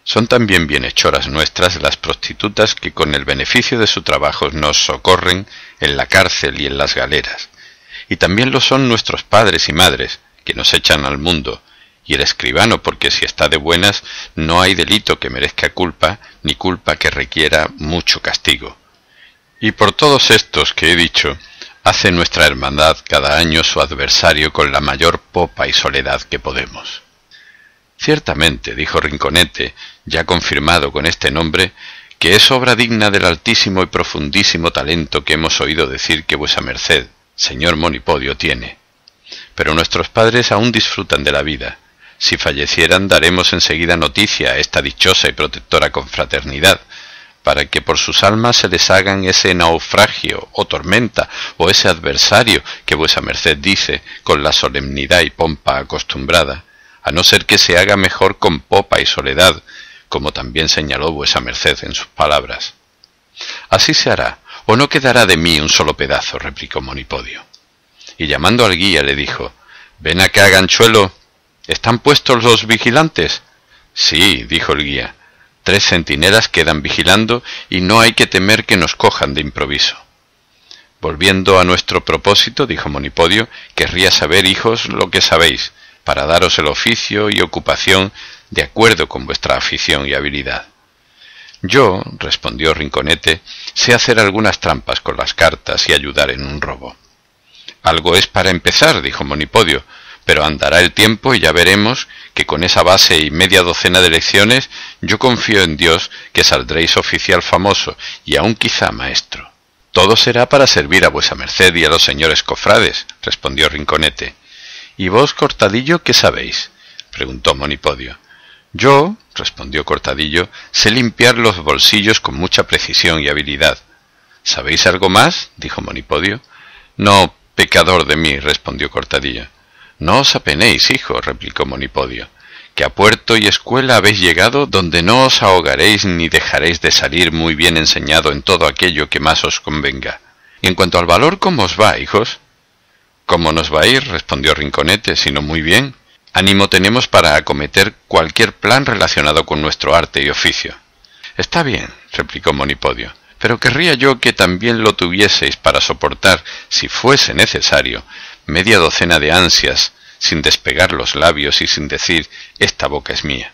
A: Son también bienhechoras nuestras las prostitutas que con el beneficio de su trabajo nos socorren en la cárcel y en las galeras. Y también lo son nuestros padres y madres, que nos echan al mundo, y el escribano, porque si está de buenas, no hay delito que merezca culpa, ni culpa que requiera mucho castigo. Y por todos estos que he dicho, hace nuestra hermandad cada año su adversario con la mayor popa y soledad que podemos. Ciertamente, dijo Rinconete, ya confirmado con este nombre, que es obra digna del altísimo y profundísimo talento que hemos oído decir que vuesa merced, señor Monipodio, tiene. Pero nuestros padres aún disfrutan de la vida. Si fallecieran daremos enseguida noticia a esta dichosa y protectora confraternidad, para que por sus almas se les hagan ese naufragio o tormenta o ese adversario que vuesa merced dice con la solemnidad y pompa acostumbrada, a no ser que se haga mejor con popa y soledad, como también señaló vuesa merced en sus palabras. Así se hará, o no quedará de mí un solo pedazo, replicó Monipodio. Y llamando al guía le dijo, Ven acá, ganchuelo. ¿Están puestos los vigilantes? Sí, dijo el guía. Tres centinelas quedan vigilando y no hay que temer que nos cojan de improviso. Volviendo a nuestro propósito, dijo Monipodio, querría saber, hijos, lo que sabéis, para daros el oficio y ocupación de acuerdo con vuestra afición y habilidad. Yo, respondió Rinconete, sé hacer algunas trampas con las cartas y ayudar en un robo. Algo es para empezar, dijo Monipodio, pero andará el tiempo y ya veremos que con esa base y media docena de lecciones yo confío en Dios que saldréis oficial famoso y aún quizá maestro. Todo será para servir a vuesa merced y a los señores cofrades, respondió Rinconete. ¿Y vos, Cortadillo, qué sabéis? preguntó Monipodio. Yo, respondió Cortadillo, sé limpiar los bolsillos con mucha precisión y habilidad. ¿Sabéis algo más? dijo Monipodio. No, pecador de mí, respondió Cortadillo. No os apenéis, hijo, replicó Monipodio, que a puerto y escuela habéis llegado donde no os ahogaréis ni dejaréis de salir muy bien enseñado en todo aquello que más os convenga. Y en cuanto al valor, ¿cómo os va, hijos? ¿Cómo nos va a ir? respondió Rinconete, sino muy bien. Ánimo tenemos para acometer cualquier plan relacionado con nuestro arte y oficio. Está bien, replicó Monipodio, pero querría yo que también lo tuvieseis para soportar, si fuese necesario, media docena de ansias, sin despegar los labios y sin decir esta boca es mía.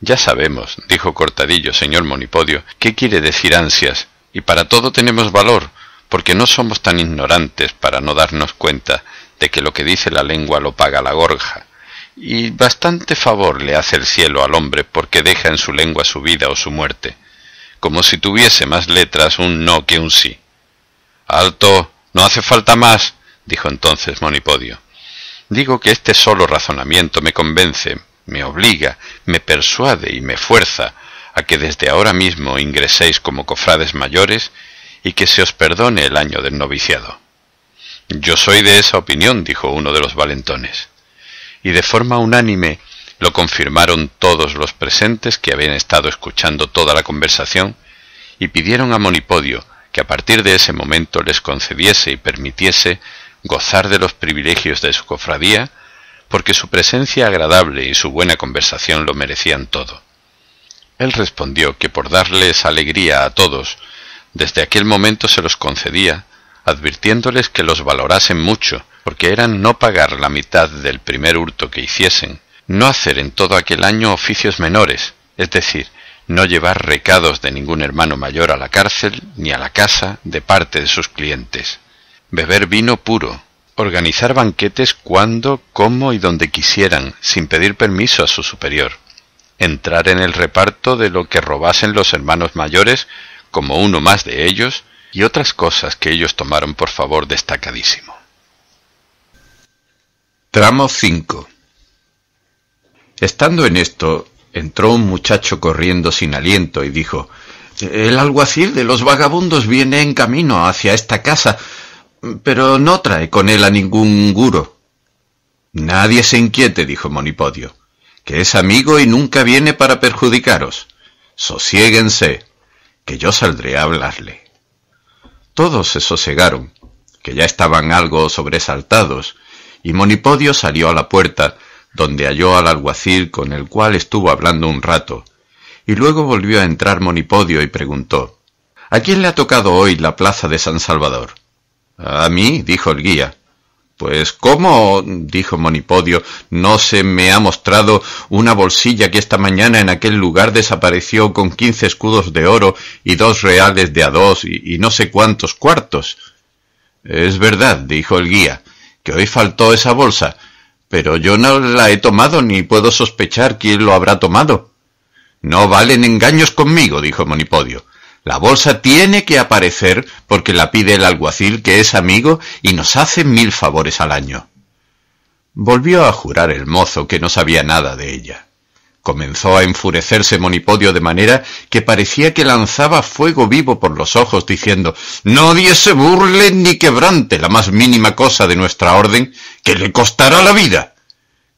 A: Ya sabemos, dijo Cortadillo, señor Monipodio, qué quiere decir ansias, y para todo tenemos valor, porque no somos tan ignorantes para no darnos cuenta de que lo que dice la lengua lo paga la gorja, y bastante favor le hace el cielo al hombre porque deja en su lengua su vida o su muerte, como si tuviese más letras un no que un sí. Alto, no hace falta más, dijo entonces Monipodio. Digo que este solo razonamiento me convence, me obliga, me persuade y me fuerza a que desde ahora mismo ingreséis como cofrades mayores y que se os perdone el año del noviciado. Yo soy de esa opinión, dijo uno de los valentones. Y de forma unánime lo confirmaron todos los presentes que habían estado escuchando toda la conversación y pidieron a Monipodio que a partir de ese momento les concediese y permitiese gozar de los privilegios de su cofradía, porque su presencia agradable y su buena conversación lo merecían todo. Él respondió que por darles alegría a todos desde aquel momento se los concedía, advirtiéndoles que los valorasen mucho, porque eran no pagar la mitad del primer hurto que hiciesen, no hacer en todo aquel año oficios menores, es decir, no llevar recados de ningún hermano mayor a la cárcel ni a la casa de parte de sus clientes, beber vino puro, organizar banquetes cuando, cómo y donde quisieran, sin pedir permiso a su superior, entrar en el reparto de lo que robasen los hermanos mayores como uno más de ellos, y otras cosas que ellos tomaron por favor destacadísimo. Tramo 5 Estando en esto, entró un muchacho corriendo sin aliento y dijo El alguacil de los vagabundos viene en camino hacia esta casa, pero no trae con él a ningún guro. Nadie se inquiete, dijo Monipodio, que es amigo y nunca viene para perjudicaros. Sosiéguense que yo saldré a hablarle. Todos se sosegaron, que ya estaban algo sobresaltados, y Monipodio salió a la puerta, donde halló al alguacil con el cual estuvo hablando un rato, y luego volvió a entrar Monipodio y preguntó ¿A quién le ha tocado hoy la plaza de San Salvador? A mí, dijo el guía. Pues ¿cómo? dijo Monipodio, no se me ha mostrado una bolsilla que esta mañana en aquel lugar desapareció con quince escudos de oro y dos reales de a dos y, y no sé cuántos cuartos. Es verdad, dijo el guía, que hoy faltó esa bolsa, pero yo no la he tomado ni puedo sospechar quién lo habrá tomado. No valen engaños conmigo, dijo Monipodio. La bolsa tiene que aparecer porque la pide el alguacil que es amigo y nos hace mil favores al año. Volvió a jurar el mozo que no sabía nada de ella. Comenzó a enfurecerse Monipodio de manera que parecía que lanzaba fuego vivo por los ojos, diciendo Nadie se burle ni quebrante la más mínima cosa de nuestra orden, que le costará la vida.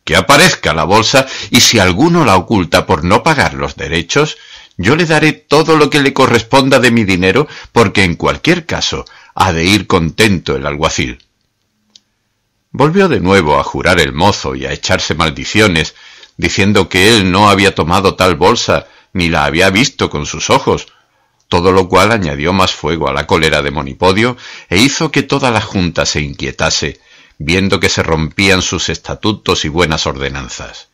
A: Que aparezca la bolsa, y si alguno la oculta por no pagar los derechos, yo le daré todo lo que le corresponda de mi dinero, porque en cualquier caso ha de ir contento el alguacil. Volvió de nuevo a jurar el mozo y a echarse maldiciones, diciendo que él no había tomado tal bolsa, ni la había visto con sus ojos, todo lo cual añadió más fuego a la cólera de Monipodio e hizo que toda la Junta se inquietase, viendo que se rompían sus estatutos y buenas ordenanzas.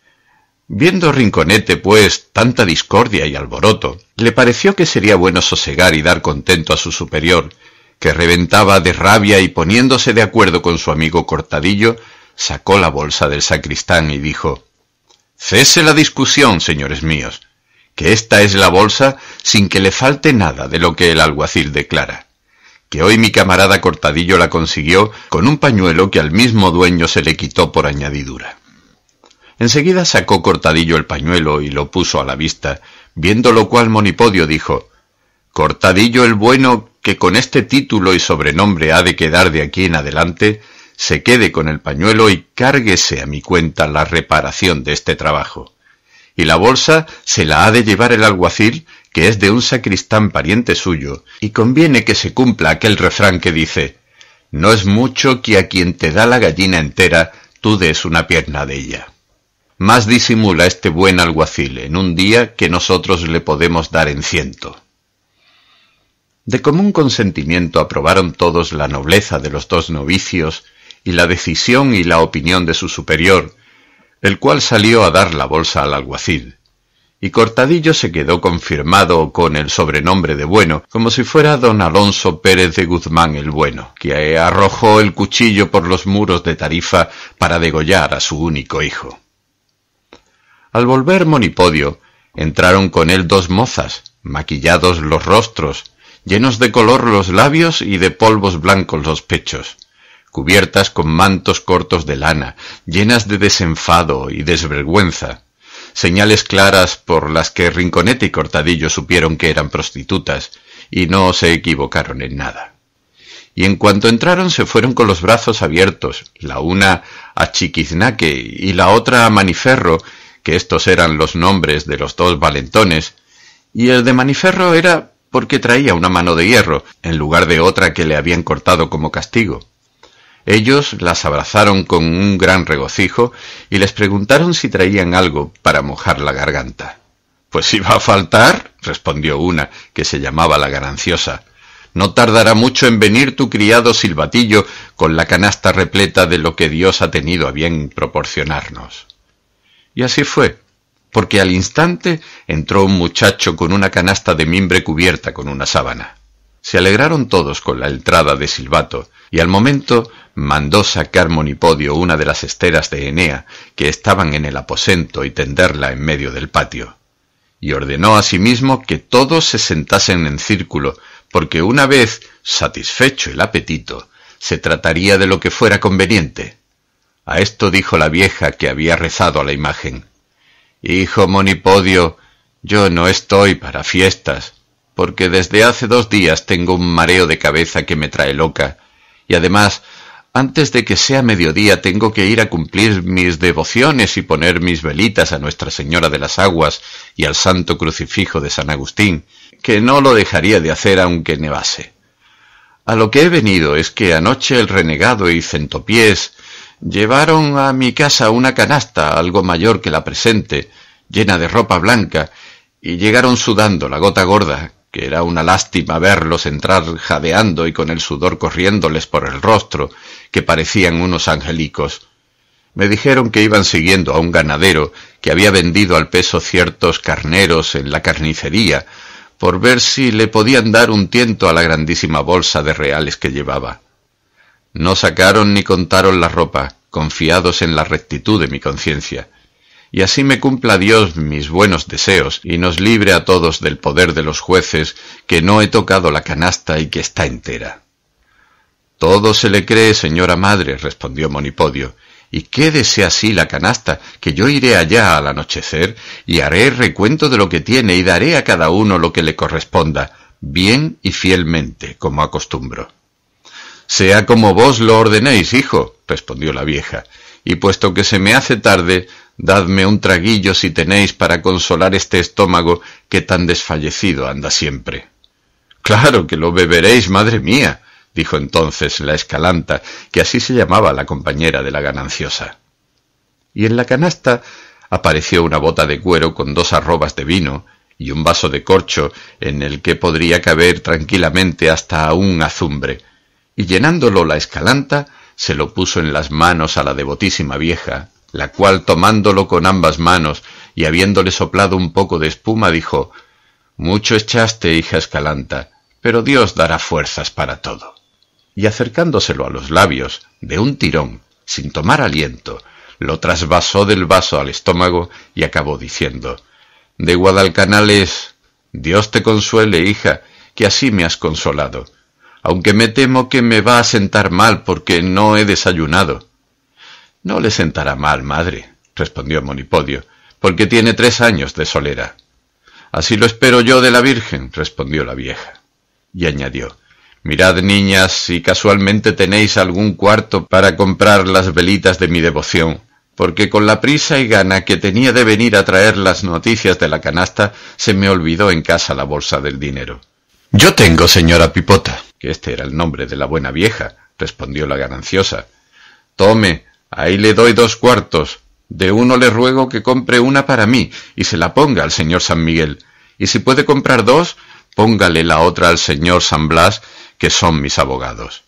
A: Viendo Rinconete, pues, tanta discordia y alboroto, le pareció que sería bueno sosegar y dar contento a su superior, que reventaba de rabia y poniéndose de acuerdo con su amigo Cortadillo, sacó la bolsa del sacristán y dijo Cese la discusión, señores míos, que esta es la bolsa sin que le falte nada de lo que el alguacil declara que hoy mi camarada Cortadillo la consiguió con un pañuelo que al mismo dueño se le quitó por añadidura. Enseguida sacó Cortadillo el pañuelo y lo puso a la vista, viendo lo cual Monipodio dijo Cortadillo el bueno, que con este título y sobrenombre ha de quedar de aquí en adelante, se quede con el pañuelo y cárguese a mi cuenta la reparación de este trabajo. Y la bolsa se la ha de llevar el alguacil, que es de un sacristán pariente suyo, y conviene que se cumpla aquel refrán que dice No es mucho que a quien te da la gallina entera tú des una pierna de ella. Más disimula este buen alguacil en un día que nosotros le podemos dar en ciento. De común consentimiento aprobaron todos la nobleza de los dos novicios y la decisión y la opinión de su superior, el cual salió a dar la bolsa al alguacil. Y Cortadillo se quedó confirmado con el sobrenombre de Bueno, como si fuera don Alonso Pérez de Guzmán el Bueno, que arrojó el cuchillo por los muros de Tarifa para degollar a su único hijo. Al volver Monipodio, entraron con él dos mozas, maquillados los rostros, llenos de color los labios y de polvos blancos los pechos, cubiertas con mantos cortos de lana, llenas de desenfado y desvergüenza, señales claras por las que Rinconete y Cortadillo supieron que eran prostitutas, y no se equivocaron en nada. Y en cuanto entraron se fueron con los brazos abiertos, la una a Chiquiznaque y la otra a Maniferro, que estos eran los nombres de los dos valentones, y el de Maniferro era porque traía una mano de hierro, en lugar de otra que le habían cortado como castigo. Ellos las abrazaron con un gran regocijo y les preguntaron si traían algo para mojar la garganta. Pues si va a faltar, respondió una, que se llamaba la gananciosa. No tardará mucho en venir tu criado silbatillo con la canasta repleta de lo que Dios ha tenido a bien proporcionarnos. Y así fue, porque al instante entró un muchacho con una canasta de mimbre cubierta con una sábana. Se alegraron todos con la entrada de Silbato, y al momento mandó sacar Monipodio una de las esteras de Enea que estaban en el aposento y tenderla en medio del patio. Y ordenó asimismo que todos se sentasen en círculo, porque una vez satisfecho el apetito, se trataría de lo que fuera conveniente. A esto dijo la vieja que había rezado a la imagen Hijo Monipodio, yo no estoy para fiestas, porque desde hace dos días tengo un mareo de cabeza que me trae loca, y además, antes de que sea mediodía tengo que ir a cumplir mis devociones y poner mis velitas a Nuestra Señora de las Aguas y al Santo Crucifijo de San Agustín, que no lo dejaría de hacer aunque nevase. A lo que he venido es que anoche el renegado y centopiés Llevaron a mi casa una canasta algo mayor que la presente, llena de ropa blanca, y llegaron sudando la gota gorda, que era una lástima verlos entrar jadeando y con el sudor corriéndoles por el rostro, que parecían unos angelicos. Me dijeron que iban siguiendo a un ganadero que había vendido al peso ciertos carneros en la carnicería, por ver si le podían dar un tiento a la grandísima bolsa de reales que llevaba. No sacaron ni contaron la ropa, confiados en la rectitud de mi conciencia. Y así me cumpla Dios mis buenos deseos y nos libre a todos del poder de los jueces, que no he tocado la canasta y que está entera. Todo se le cree, señora madre, respondió Monipodio, y quédese así la canasta, que yo iré allá al anochecer y haré recuento de lo que tiene y daré a cada uno lo que le corresponda, bien y fielmente, como acostumbro. Sea como vos lo ordenéis, hijo, respondió la vieja, y puesto que se me hace tarde, dadme un traguillo si tenéis para consolar este estómago que tan desfallecido anda siempre. Claro que lo beberéis, madre mía, dijo entonces la escalanta, que así se llamaba la compañera de la gananciosa. Y en la canasta apareció una bota de cuero con dos arrobas de vino y un vaso de corcho en el que podría caber tranquilamente hasta un azumbre, y llenándolo la escalanta, se lo puso en las manos a la devotísima vieja, la cual tomándolo con ambas manos y habiéndole soplado un poco de espuma, dijo Mucho echaste, hija escalanta, pero Dios dará fuerzas para todo. Y acercándoselo a los labios, de un tirón, sin tomar aliento, lo trasvasó del vaso al estómago y acabó diciendo De Guadalcanales, Dios te consuele, hija, que así me has consolado aunque me temo que me va a sentar mal porque no he desayunado. No le sentará mal, madre, respondió Monipodio, porque tiene tres años de solera. Así lo espero yo de la Virgen, respondió la vieja. Y añadió, Mirad, niñas, si casualmente tenéis algún cuarto para comprar las velitas de mi devoción, porque con la prisa y gana que tenía de venir a traer las noticias de la canasta, se me olvidó en casa la bolsa del dinero. Yo tengo, señora Pipota, que este era el nombre de la buena vieja, respondió la gananciosa. Tome, ahí le doy dos cuartos. De uno le ruego que compre una para mí y se la ponga al señor San Miguel. Y si puede comprar dos, póngale la otra al señor San Blas, que son mis abogados.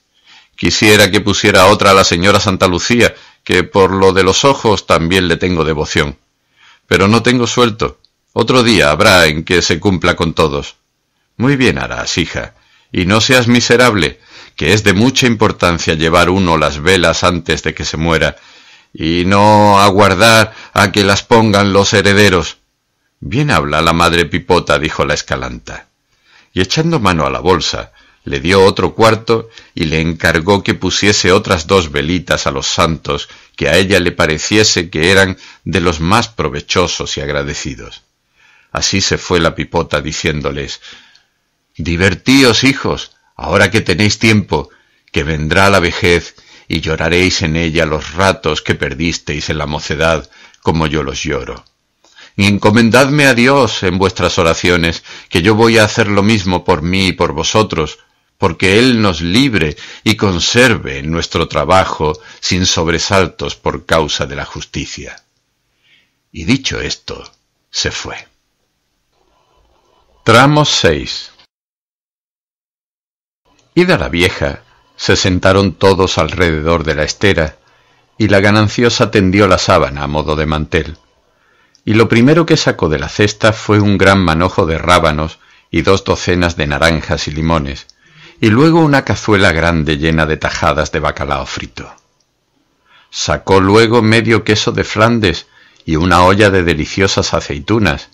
A: Quisiera que pusiera otra a la señora Santa Lucía, que por lo de los ojos también le tengo devoción. Pero no tengo suelto. Otro día habrá en que se cumpla con todos. Muy bien harás, hija. Y no seas miserable, que es de mucha importancia llevar uno las velas antes de que se muera, y no aguardar a que las pongan los herederos. Bien habla la madre Pipota, dijo la Escalanta. Y echando mano a la bolsa, le dio otro cuarto y le encargó que pusiese otras dos velitas a los santos que a ella le pareciese que eran de los más provechosos y agradecidos. Así se fue la pipota diciéndoles Divertíos, hijos, ahora que tenéis tiempo, que vendrá la vejez y lloraréis en ella los ratos que perdisteis en la mocedad, como yo los lloro. Y encomendadme a Dios en vuestras oraciones, que yo voy a hacer lo mismo por mí y por vosotros, porque Él nos libre y conserve nuestro trabajo sin sobresaltos por causa de la justicia. Y dicho esto, se fue. Tramo 6 Ida la vieja, se sentaron todos alrededor de la estera, y la gananciosa tendió la sábana a modo de mantel. Y lo primero que sacó de la cesta fue un gran manojo de rábanos y dos docenas de naranjas y limones, y luego una cazuela grande llena de tajadas de bacalao frito. Sacó luego medio queso de Flandes y una olla de deliciosas aceitunas,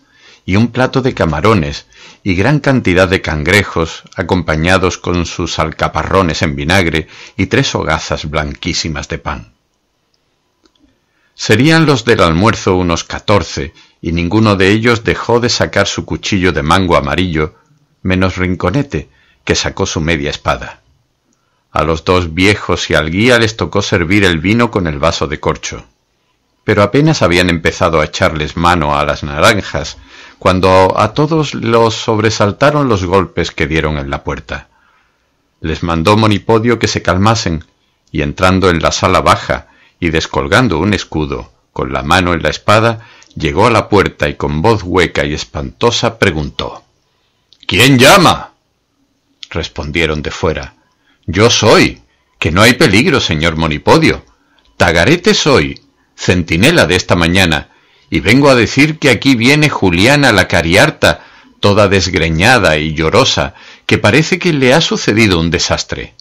A: y un plato de camarones y gran cantidad de cangrejos acompañados con sus alcaparrones en vinagre y tres hogazas blanquísimas de pan. Serían los del almuerzo unos catorce y ninguno de ellos dejó de sacar su cuchillo de mango amarillo, menos Rinconete, que sacó su media espada. A los dos viejos y al guía les tocó servir el vino con el vaso de corcho pero apenas habían empezado a echarles mano a las naranjas, cuando a todos los sobresaltaron los golpes que dieron en la puerta. Les mandó Monipodio que se calmasen, y entrando en la sala baja y descolgando un escudo, con la mano en la espada, llegó a la puerta y con voz hueca y espantosa preguntó ¿Quién llama? respondieron de fuera. Yo soy. Que no hay peligro, señor Monipodio. Tagarete soy, centinela de esta mañana, y vengo a decir que aquí viene Juliana la cariarta, toda desgreñada y llorosa, que parece que le ha sucedido un desastre.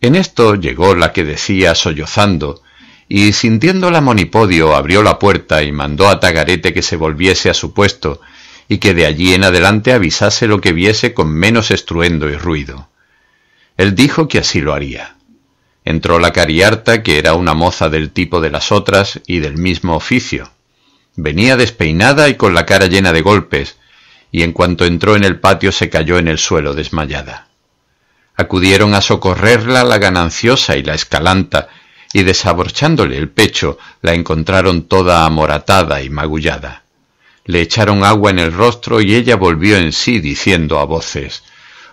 A: En esto llegó la que decía sollozando, y sintiendo la monipodio abrió la puerta y mandó a Tagarete que se volviese a su puesto y que de allí en adelante avisase lo que viese con menos estruendo y ruido. Él dijo que así lo haría. Entró la cariarta, que era una moza del tipo de las otras y del mismo oficio. Venía despeinada y con la cara llena de golpes, y en cuanto entró en el patio se cayó en el suelo desmayada. Acudieron a socorrerla la gananciosa y la escalanta, y desaborchándole el pecho la encontraron toda amoratada y magullada. Le echaron agua en el rostro y ella volvió en sí diciendo a voces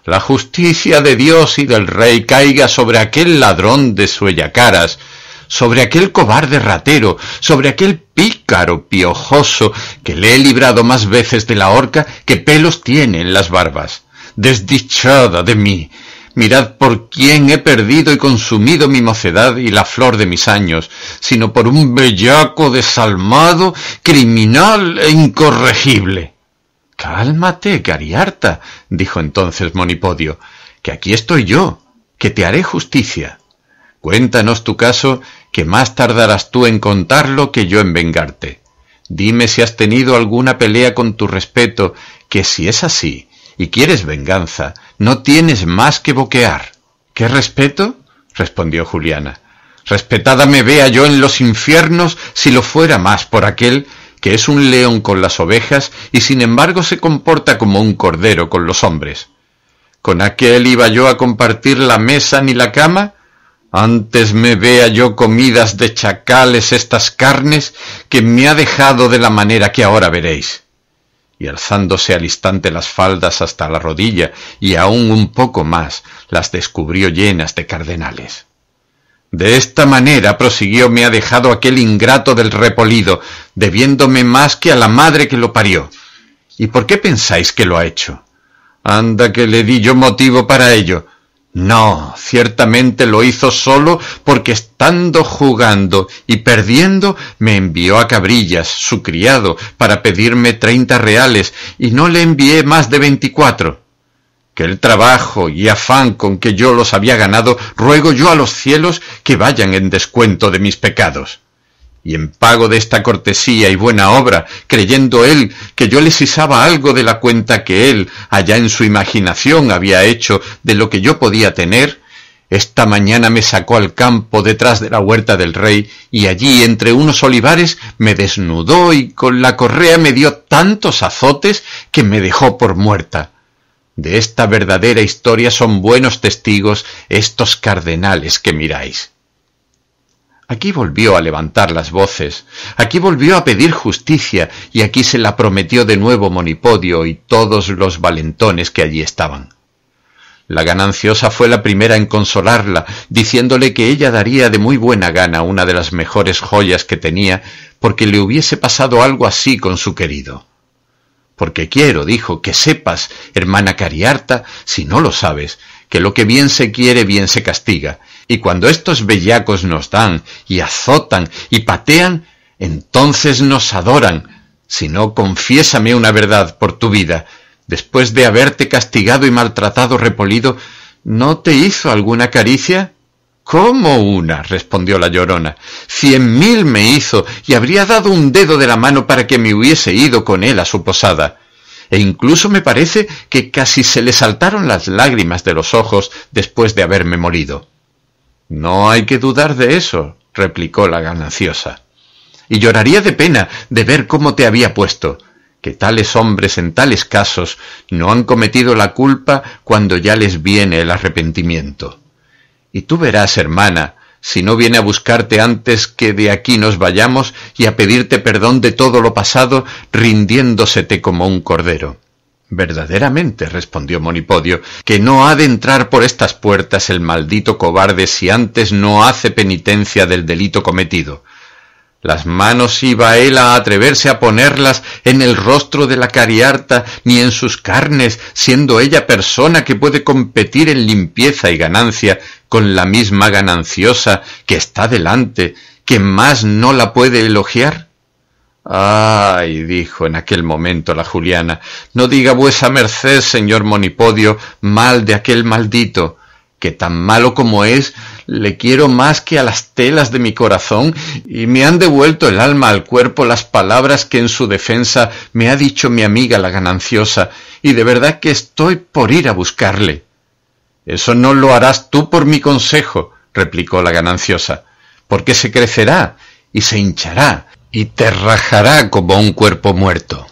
A: la justicia de Dios y del Rey caiga sobre aquel ladrón de suellacaras, sobre aquel cobarde ratero, sobre aquel pícaro piojoso que le he librado más veces de la horca que pelos tiene en las barbas. Desdichada de mí, mirad por quién he perdido y consumido mi mocedad y la flor de mis años, sino por un bellaco desalmado, criminal e incorregible. Cálmate, Gariarta, dijo entonces Monipodio, que aquí estoy yo, que te haré justicia. Cuéntanos tu caso, que más tardarás tú en contarlo que yo en vengarte. Dime si has tenido alguna pelea con tu respeto, que si es así, y quieres venganza, no tienes más que boquear. ¿Qué respeto? respondió Juliana. Respetada me vea yo en los infiernos si lo fuera más por aquel que es un león con las ovejas y sin embargo se comporta como un cordero con los hombres. ¿Con aquel iba yo a compartir la mesa ni la cama? Antes me vea yo comidas de chacales estas carnes que me ha dejado de la manera que ahora veréis. Y alzándose al instante las faldas hasta la rodilla y aún un poco más, las descubrió llenas de cardenales. De esta manera, prosiguió, me ha dejado aquel ingrato del repolido, debiéndome más que a la madre que lo parió. ¿Y por qué pensáis que lo ha hecho? Anda que le di yo motivo para ello. No, ciertamente lo hizo solo porque estando jugando y perdiendo me envió a Cabrillas, su criado, para pedirme treinta reales, y no le envié más de veinticuatro que el trabajo y afán con que yo los había ganado, ruego yo a los cielos que vayan en descuento de mis pecados. Y en pago de esta cortesía y buena obra, creyendo él que yo les sisaba algo de la cuenta que él, allá en su imaginación, había hecho de lo que yo podía tener, esta mañana me sacó al campo detrás de la huerta del rey, y allí entre unos olivares me desnudó y con la correa me dio tantos azotes que me dejó por muerta de esta verdadera historia son buenos testigos estos cardenales que miráis. Aquí volvió a levantar las voces, aquí volvió a pedir justicia, y aquí se la prometió de nuevo Monipodio y todos los valentones que allí estaban. La gananciosa fue la primera en consolarla, diciéndole que ella daría de muy buena gana una de las mejores joyas que tenía, porque le hubiese pasado algo así con su querido. Porque quiero, dijo, que sepas, hermana Cariarta, si no lo sabes, que lo que bien se quiere bien se castiga, y cuando estos bellacos nos dan, y azotan, y patean, entonces nos adoran. Si no, confiésame una verdad por tu vida. Después de haberte castigado y maltratado, repolido, ¿no te hizo alguna caricia? ¿Cómo una? respondió la llorona. Cien mil me hizo, y habría dado un dedo de la mano para que me hubiese ido con él a su posada. E incluso me parece que casi se le saltaron las lágrimas de los ojos después de haberme morido. No hay que dudar de eso, replicó la gananciosa. Y lloraría de pena de ver cómo te había puesto, que tales hombres en tales casos no han cometido la culpa cuando ya les viene el arrepentimiento. Y tú verás, hermana, si no viene a buscarte antes que de aquí nos vayamos y a pedirte perdón de todo lo pasado, rindiéndosete como un cordero. Verdaderamente, respondió Monipodio, que no ha de entrar por estas puertas el maldito cobarde si antes no hace penitencia del delito cometido. Las manos iba él a atreverse a ponerlas en el rostro de la cariarta ni en sus carnes, siendo ella persona que puede competir en limpieza y ganancia con la misma gananciosa que está delante, que más no la puede elogiar. Ay, dijo en aquel momento la Juliana, no diga vuesa merced, señor Monipodio, mal de aquel maldito que tan malo como es, le quiero más que a las telas de mi corazón, y me han devuelto el alma al cuerpo las palabras que en su defensa me ha dicho mi amiga la gananciosa, y de verdad que estoy por ir a buscarle. Eso no lo harás tú por mi consejo, replicó la gananciosa, porque se crecerá y se hinchará y te rajará como un cuerpo muerto.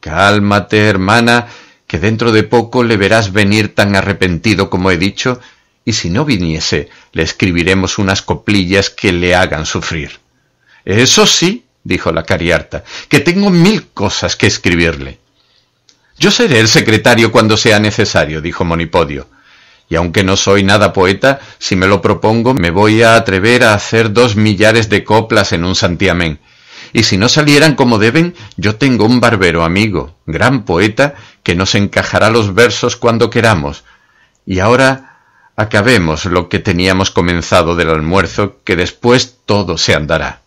A: Cálmate, hermana, que dentro de poco le verás venir tan arrepentido como he dicho y si no viniese, le escribiremos unas coplillas que le hagan sufrir. Eso sí, dijo la cariarta, que tengo mil cosas que escribirle. Yo seré el secretario cuando sea necesario, dijo Monipodio. Y aunque no soy nada poeta, si me lo propongo me voy a atrever a hacer dos millares de coplas en un santiamén. Y si no salieran como deben, yo tengo un barbero amigo, gran poeta, que nos encajará los versos cuando queramos. Y ahora acabemos lo que teníamos comenzado del almuerzo, que después todo se andará.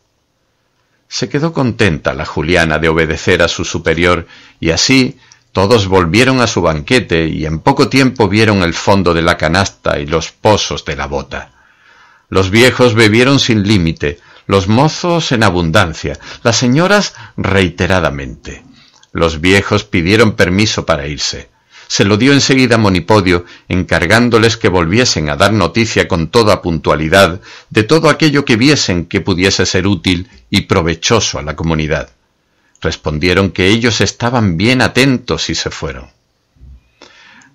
A: Se quedó contenta la Juliana de obedecer a su superior, y así todos volvieron a su banquete y en poco tiempo vieron el fondo de la canasta y los pozos de la bota. Los viejos bebieron sin límite, los mozos en abundancia, las señoras reiteradamente. Los viejos pidieron permiso para irse se lo dio enseguida a Monipodio, encargándoles que volviesen a dar noticia con toda puntualidad de todo aquello que viesen que pudiese ser útil y provechoso a la comunidad. Respondieron que ellos estaban bien atentos y se fueron.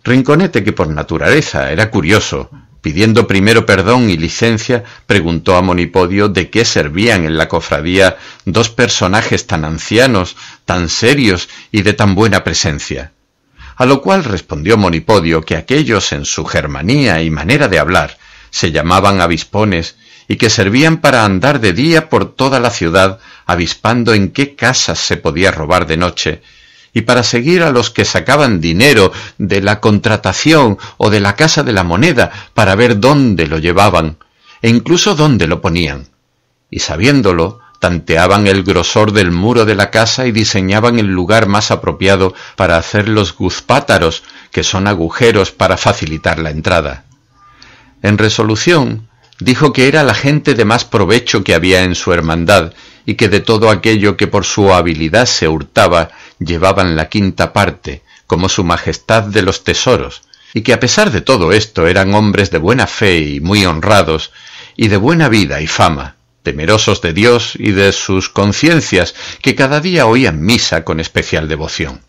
A: Rinconete, que por naturaleza era curioso, pidiendo primero perdón y licencia, preguntó a Monipodio de qué servían en la cofradía dos personajes tan ancianos, tan serios y de tan buena presencia. A lo cual respondió Monipodio que aquellos en su germanía y manera de hablar se llamaban avispones y que servían para andar de día por toda la ciudad avispando en qué casas se podía robar de noche y para seguir a los que sacaban dinero de la contratación o de la casa de la moneda para ver dónde lo llevaban e incluso dónde lo ponían. Y sabiéndolo, tanteaban el grosor del muro de la casa y diseñaban el lugar más apropiado para hacer los guzpátaros, que son agujeros para facilitar la entrada. En resolución, dijo que era la gente de más provecho que había en su hermandad y que de todo aquello que por su habilidad se hurtaba llevaban la quinta parte, como su majestad de los tesoros, y que a pesar de todo esto eran hombres de buena fe y muy honrados, y de buena vida y fama temerosos de Dios y de sus conciencias, que cada día oían misa con especial devoción.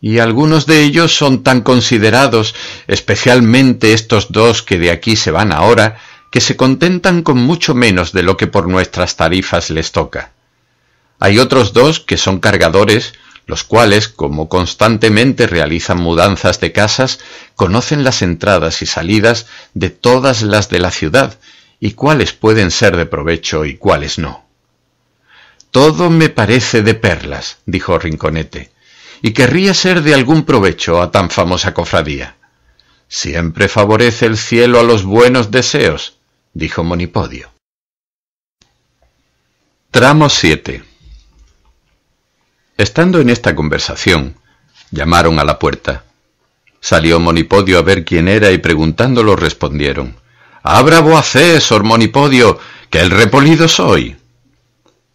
A: Y algunos de ellos son tan considerados, especialmente estos dos que de aquí se van ahora, que se contentan con mucho menos de lo que por nuestras tarifas les toca. Hay otros dos que son cargadores, los cuales, como constantemente realizan mudanzas de casas, conocen las entradas y salidas de todas las de la ciudad y cuáles pueden ser de provecho y cuáles no. Todo me parece de perlas, dijo Rinconete, y querría ser de algún provecho a tan famosa cofradía. Siempre favorece el cielo a los buenos deseos, dijo Monipodio. Tramo 7 Estando en esta conversación, llamaron a la puerta. Salió Monipodio a ver quién era y preguntándolo respondieron. Abra sor monipodio, que el repolido soy.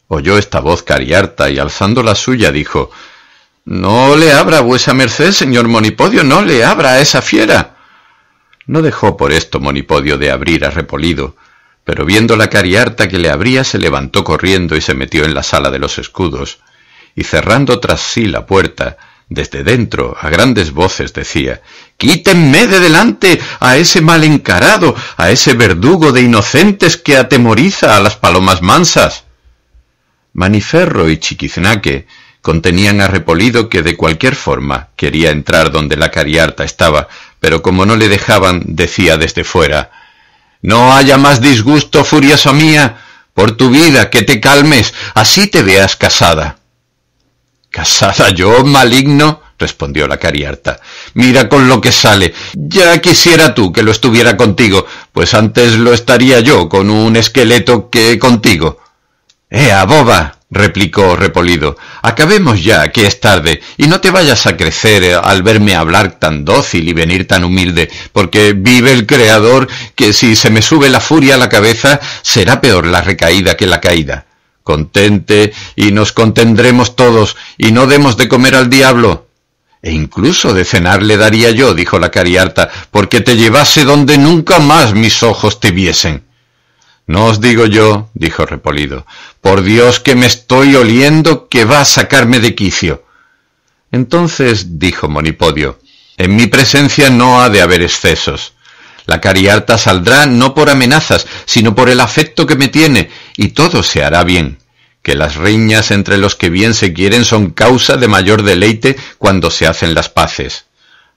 A: Oyó esta voz cariarta y alzando la suya dijo, No le abra vuesa merced, señor monipodio, no le abra a esa fiera. No dejó por esto monipodio de abrir a repolido, pero viendo la cariarta que le abría se levantó corriendo y se metió en la sala de los escudos, y cerrando tras sí la puerta, desde dentro, a grandes voces, decía, Quítenme de delante a ese mal encarado, a ese verdugo de inocentes que atemoriza a las palomas mansas. Maniferro y Chiquiznaque contenían a Repolido que de cualquier forma quería entrar donde la cariarta estaba, pero como no le dejaban, decía desde fuera, No haya más disgusto, furiosa mía, por tu vida, que te calmes, así te veas casada. Casada yo, maligno, respondió la cariarta. Mira con lo que sale. Ya quisiera tú que lo estuviera contigo, pues antes lo estaría yo con un esqueleto que contigo. Ea, boba, replicó Repolido, acabemos ya, que es tarde, y no te vayas a crecer al verme hablar tan dócil y venir tan humilde, porque vive el Creador que si se me sube la furia a la cabeza será peor la recaída que la caída contente y nos contendremos todos y no demos de comer al diablo. E incluso de cenar le daría yo, dijo la cariarta, porque te llevase donde nunca más mis ojos te viesen. No os digo yo, dijo Repolido, por Dios que me estoy oliendo que va a sacarme de quicio. Entonces, dijo Monipodio, en mi presencia no ha de haber excesos. La cariharta saldrá no por amenazas, sino por el afecto que me tiene, y todo se hará bien. Que las riñas entre los que bien se quieren son causa de mayor deleite cuando se hacen las paces.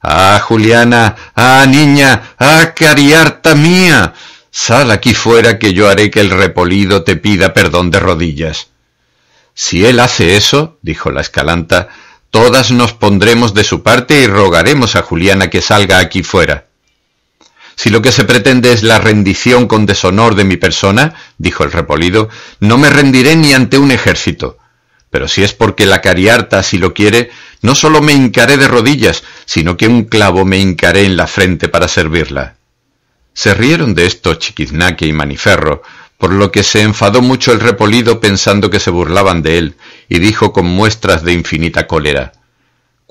A: Ah, Juliana, ah, niña, ah, cariharta mía, sal aquí fuera que yo haré que el repolido te pida perdón de rodillas. Si él hace eso, dijo la escalanta, todas nos pondremos de su parte y rogaremos a Juliana que salga aquí fuera. Si lo que se pretende es la rendición con deshonor de mi persona, dijo el repolido, no me rendiré ni ante un ejército. Pero si es porque la cariarta si lo quiere, no solo me hincaré de rodillas, sino que un clavo me hincaré en la frente para servirla. Se rieron de esto Chiquiznaque y Maniferro, por lo que se enfadó mucho el repolido pensando que se burlaban de él, y dijo con muestras de infinita cólera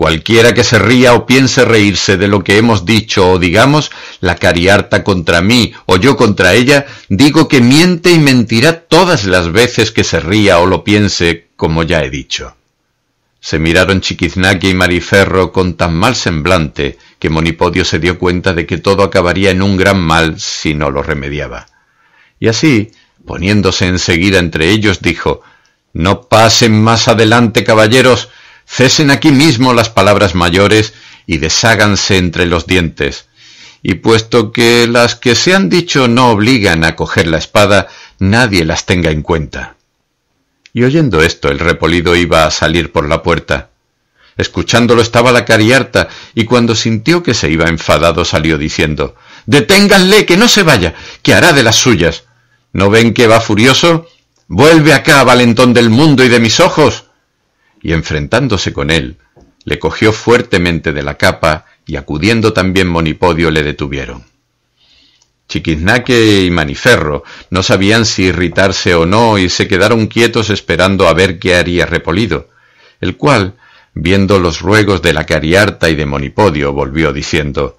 A: Cualquiera que se ría o piense reírse de lo que hemos dicho o digamos, la cariarta contra mí o yo contra ella, digo que miente y mentirá todas las veces que se ría o lo piense, como ya he dicho. Se miraron Chiquiznaque y Mariferro con tan mal semblante que Monipodio se dio cuenta de que todo acabaría en un gran mal si no lo remediaba. Y así, poniéndose enseguida entre ellos, dijo No pasen más adelante, caballeros, cesen aquí mismo las palabras mayores y desháganse entre los dientes. Y puesto que las que se han dicho no obligan a coger la espada, nadie las tenga en cuenta. Y oyendo esto, el repolido iba a salir por la puerta. Escuchándolo estaba la cariarta, y cuando sintió que se iba enfadado salió diciendo Deténganle, que no se vaya, que hará de las suyas. ¿No ven que va furioso? Vuelve acá, valentón del mundo y de mis ojos y enfrentándose con él, le cogió fuertemente de la capa y acudiendo también Monipodio le detuvieron. Chiquiznaque y Maniferro no sabían si irritarse o no y se quedaron quietos esperando a ver qué haría Repolido, el cual, viendo los ruegos de la Cariarta y de Monipodio, volvió diciendo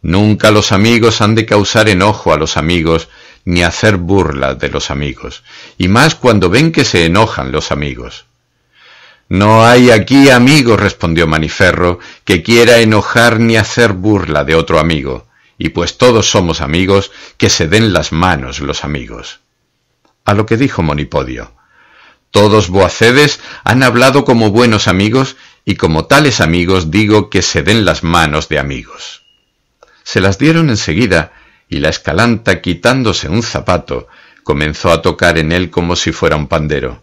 A: Nunca los amigos han de causar enojo a los amigos, ni hacer burla de los amigos, y más cuando ven que se enojan los amigos. No hay aquí amigo, respondió Maniferro, que quiera enojar ni hacer burla de otro amigo, y pues todos somos amigos, que se den las manos los amigos. A lo que dijo Monipodio, todos Boacedes han hablado como buenos amigos, y como tales amigos digo que se den las manos de amigos. Se las dieron enseguida, y la escalanta, quitándose un zapato, comenzó a tocar en él como si fuera un pandero.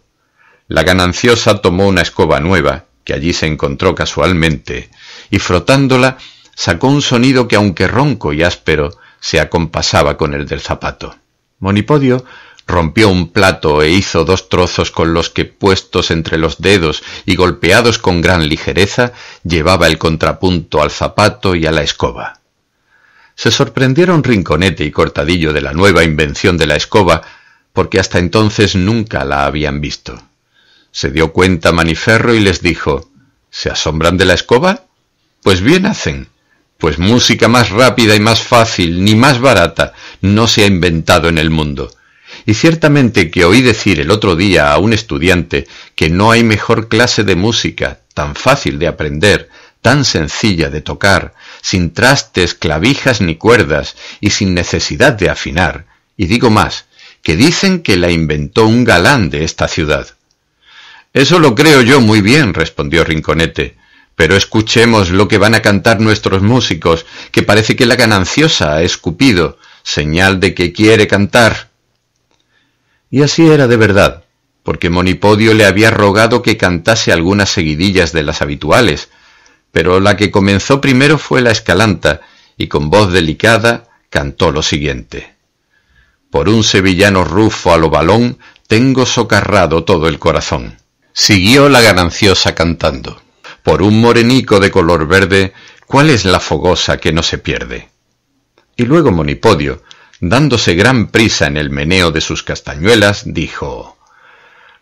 A: La gananciosa tomó una escoba nueva, que allí se encontró casualmente, y frotándola sacó un sonido que, aunque ronco y áspero, se acompasaba con el del zapato. Monipodio rompió un plato e hizo dos trozos con los que, puestos entre los dedos y golpeados con gran ligereza, llevaba el contrapunto al zapato y a la escoba. Se sorprendieron Rinconete y Cortadillo de la nueva invención de la escoba, porque hasta entonces nunca la habían visto. Se dio cuenta Maniferro y les dijo, ¿Se asombran de la escoba? Pues bien hacen, pues música más rápida y más fácil, ni más barata, no se ha inventado en el mundo. Y ciertamente que oí decir el otro día a un estudiante que no hay mejor clase de música, tan fácil de aprender, tan sencilla de tocar, sin trastes, clavijas ni cuerdas, y sin necesidad de afinar. Y digo más, que dicen que la inventó un galán de esta ciudad. Eso lo creo yo muy bien, respondió Rinconete. Pero escuchemos lo que van a cantar nuestros músicos, que parece que la gananciosa ha escupido, señal de que quiere cantar. Y así era de verdad, porque Monipodio le había rogado que cantase algunas seguidillas de las habituales, pero la que comenzó primero fue la escalanta, y con voz delicada cantó lo siguiente. Por un sevillano rufo a lo balón tengo socarrado todo el corazón. Siguió la gananciosa cantando. Por un morenico de color verde, ¿cuál es la fogosa que no se pierde? Y luego Monipodio, dándose gran prisa en el meneo de sus castañuelas, dijo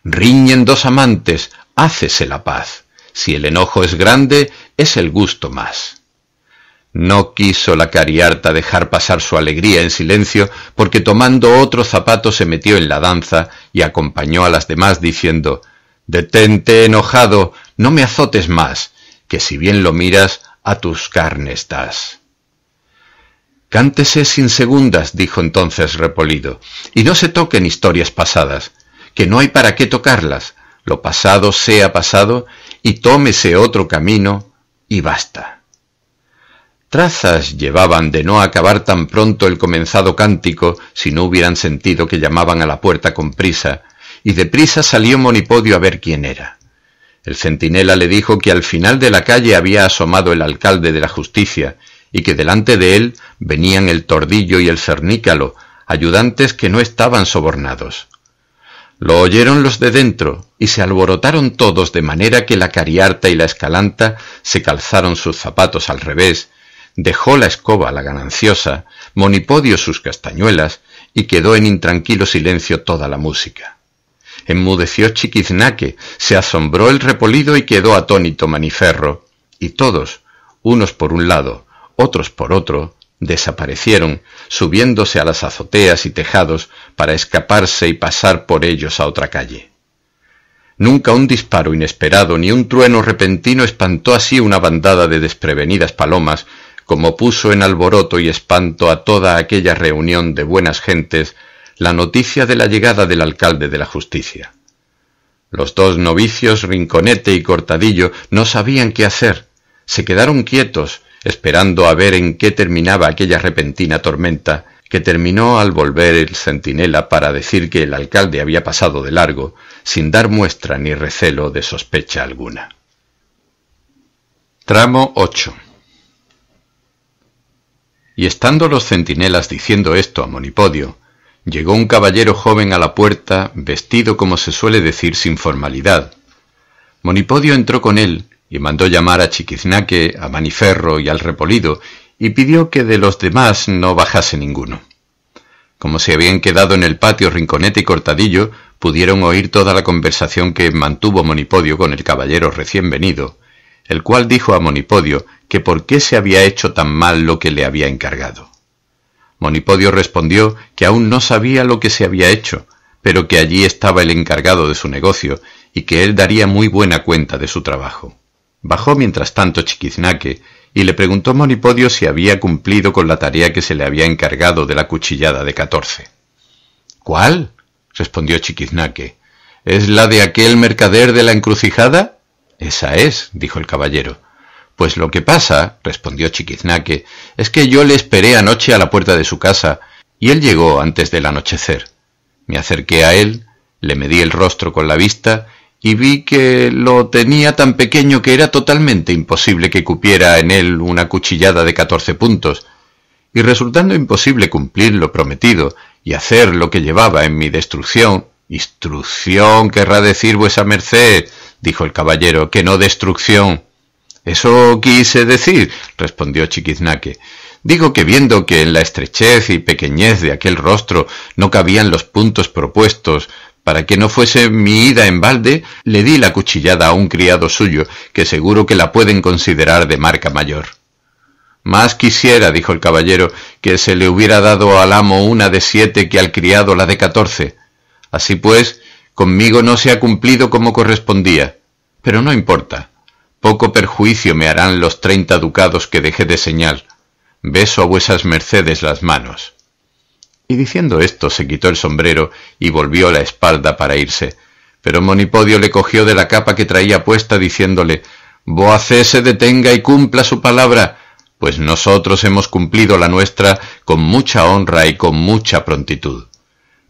A: Riñen dos amantes, hácese la paz. Si el enojo es grande, es el gusto más. No quiso la cariarta dejar pasar su alegría en silencio, porque tomando otro zapato se metió en la danza y acompañó a las demás diciendo Detente enojado, no me azotes más, que si bien lo miras, a tus carnes das. Cántese sin segundas, dijo entonces Repolido, y no se toquen historias pasadas, que no hay para qué tocarlas, lo pasado sea pasado, y tómese otro camino, y basta. Trazas llevaban de no acabar tan pronto el comenzado cántico si no hubieran sentido que llamaban a la puerta con prisa, y deprisa salió Monipodio a ver quién era. El centinela le dijo que al final de la calle había asomado el alcalde de la justicia y que delante de él venían el tordillo y el cernícalo, ayudantes que no estaban sobornados. Lo oyeron los de dentro y se alborotaron todos de manera que la cariarta y la escalanta se calzaron sus zapatos al revés, dejó la escoba la gananciosa, Monipodio sus castañuelas y quedó en intranquilo silencio toda la música. Enmudeció Chiquiznaque, se asombró el repolido y quedó atónito Maniferro. Y todos, unos por un lado, otros por otro, desaparecieron, subiéndose a las azoteas y tejados para escaparse y pasar por ellos a otra calle. Nunca un disparo inesperado ni un trueno repentino espantó así una bandada de desprevenidas palomas, como puso en alboroto y espanto a toda aquella reunión de buenas gentes la noticia de la llegada del alcalde de la justicia. Los dos novicios, Rinconete y Cortadillo, no sabían qué hacer. Se quedaron quietos, esperando a ver en qué terminaba aquella repentina tormenta, que terminó al volver el centinela para decir que el alcalde había pasado de largo, sin dar muestra ni recelo de sospecha alguna. Tramo 8 Y estando los centinelas diciendo esto a Monipodio, Llegó un caballero joven a la puerta, vestido como se suele decir sin formalidad. Monipodio entró con él y mandó llamar a Chiquiznaque, a Maniferro y al Repolido, y pidió que de los demás no bajase ninguno. Como se habían quedado en el patio Rinconete y Cortadillo, pudieron oír toda la conversación que mantuvo Monipodio con el caballero recién venido, el cual dijo a Monipodio que por qué se había hecho tan mal lo que le había encargado. Monipodio respondió que aún no sabía lo que se había hecho, pero que allí estaba el encargado de su negocio y que él daría muy buena cuenta de su trabajo. Bajó mientras tanto Chiquiznaque y le preguntó Monipodio si había cumplido con la tarea que se le había encargado de la cuchillada de catorce. ¿Cuál? respondió Chiquiznaque. ¿Es la de aquel mercader de la encrucijada? Esa es, dijo el caballero. Pues lo que pasa, respondió Chiquiznaque, es que yo le esperé anoche a la puerta de su casa, y él llegó antes del anochecer. Me acerqué a él, le medí el rostro con la vista, y vi que lo tenía tan pequeño que era totalmente imposible que cupiera en él una cuchillada de catorce puntos, y resultando imposible cumplir lo prometido y hacer lo que llevaba en mi destrucción, instrucción querrá decir vuesa merced, dijo el caballero, que no destrucción. Eso quise decir, respondió Chiquiznaque. Digo que viendo que en la estrechez y pequeñez de aquel rostro no cabían los puntos propuestos para que no fuese mi ida en balde, le di la cuchillada a un criado suyo, que seguro que la pueden considerar de marca mayor. Más quisiera, dijo el caballero, que se le hubiera dado al amo una de siete que al criado la de catorce. Así pues, conmigo no se ha cumplido como correspondía. Pero no importa poco perjuicio me harán los treinta ducados que dejé de señal. Beso a vuesas mercedes las manos. Y diciendo esto se quitó el sombrero y volvió la espalda para irse. Pero Monipodio le cogió de la capa que traía puesta diciéndole Boacé se detenga y cumpla su palabra, pues nosotros hemos cumplido la nuestra con mucha honra y con mucha prontitud.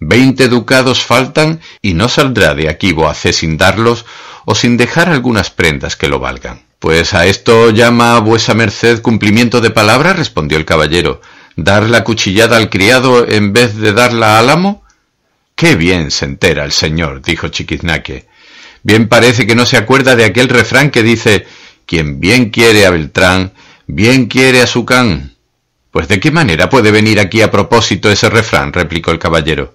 A: Veinte ducados faltan y no saldrá de aquí Boacé sin darlos o sin dejar algunas prendas que lo valgan. Pues a esto llama vuesa merced cumplimiento de palabra, respondió el caballero. ¿Dar la cuchillada al criado en vez de darla al amo? Qué bien se entera el señor, dijo Chiquiznaque. Bien parece que no se acuerda de aquel refrán que dice quien bien quiere a Beltrán, bien quiere a su can. Pues de qué manera puede venir aquí a propósito ese refrán, replicó el caballero.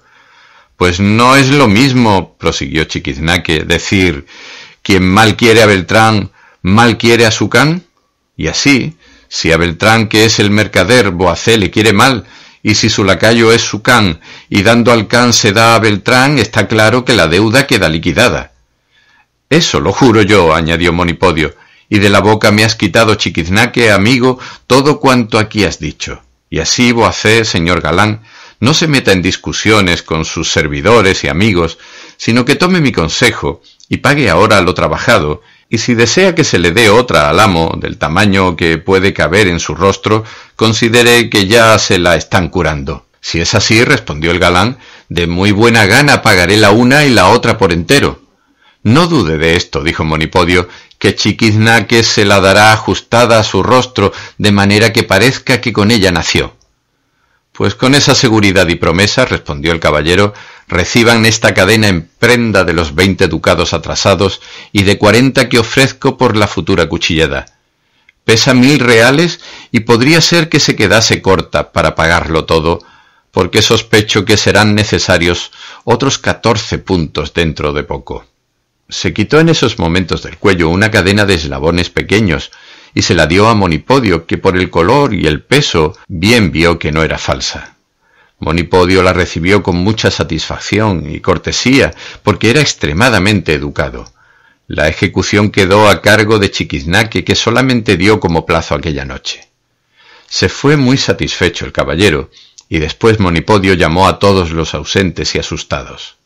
A: Pues no es lo mismo, prosiguió Chiquiznaque, decir, quien mal quiere a Beltrán, mal quiere a su can. Y así, si a Beltrán, que es el mercader, Boacé le quiere mal, y si su lacayo es su can, y dando al can se da a Beltrán, está claro que la deuda queda liquidada. Eso lo juro yo, añadió Monipodio, y de la boca me has quitado, chiquiznaque, amigo, todo cuanto aquí has dicho. Y así, Boacé, señor Galán, no se meta en discusiones con sus servidores y amigos, sino que tome mi consejo y pague ahora lo trabajado, y si desea que se le dé otra al amo del tamaño que puede caber en su rostro, considere que ya se la están curando. Si es así, respondió el galán, de muy buena gana pagaré la una y la otra por entero. No dude de esto, dijo Monipodio, que Chiquiznaque se la dará ajustada a su rostro, de manera que parezca que con ella nació. Pues con esa seguridad y promesa, respondió el caballero, reciban esta cadena en prenda de los veinte ducados atrasados y de cuarenta que ofrezco por la futura cuchillada. Pesa mil reales y podría ser que se quedase corta para pagarlo todo, porque sospecho que serán necesarios otros catorce puntos dentro de poco. Se quitó en esos momentos del cuello una cadena de eslabones pequeños, y se la dio a Monipodio, que por el color y el peso bien vio que no era falsa. Monipodio la recibió con mucha satisfacción y cortesía, porque era extremadamente educado. La ejecución quedó a cargo de Chiquiznaque, que solamente dio como plazo aquella noche. Se fue muy satisfecho el caballero, y después Monipodio llamó a todos los ausentes y asustados.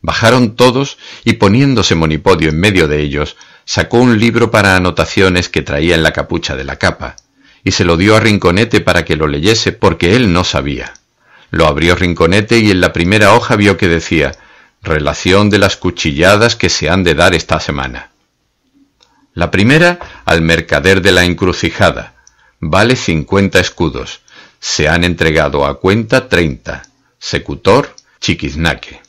A: Bajaron todos y poniéndose Monipodio en medio de ellos, sacó un libro para anotaciones que traía en la capucha de la capa, y se lo dio a Rinconete para que lo leyese porque él no sabía. Lo abrió Rinconete y en la primera hoja vio que decía Relación de las cuchilladas que se han de dar esta semana. La primera al mercader de la encrucijada. Vale cincuenta escudos. Se han entregado a cuenta treinta. Secutor, chiquiznaque.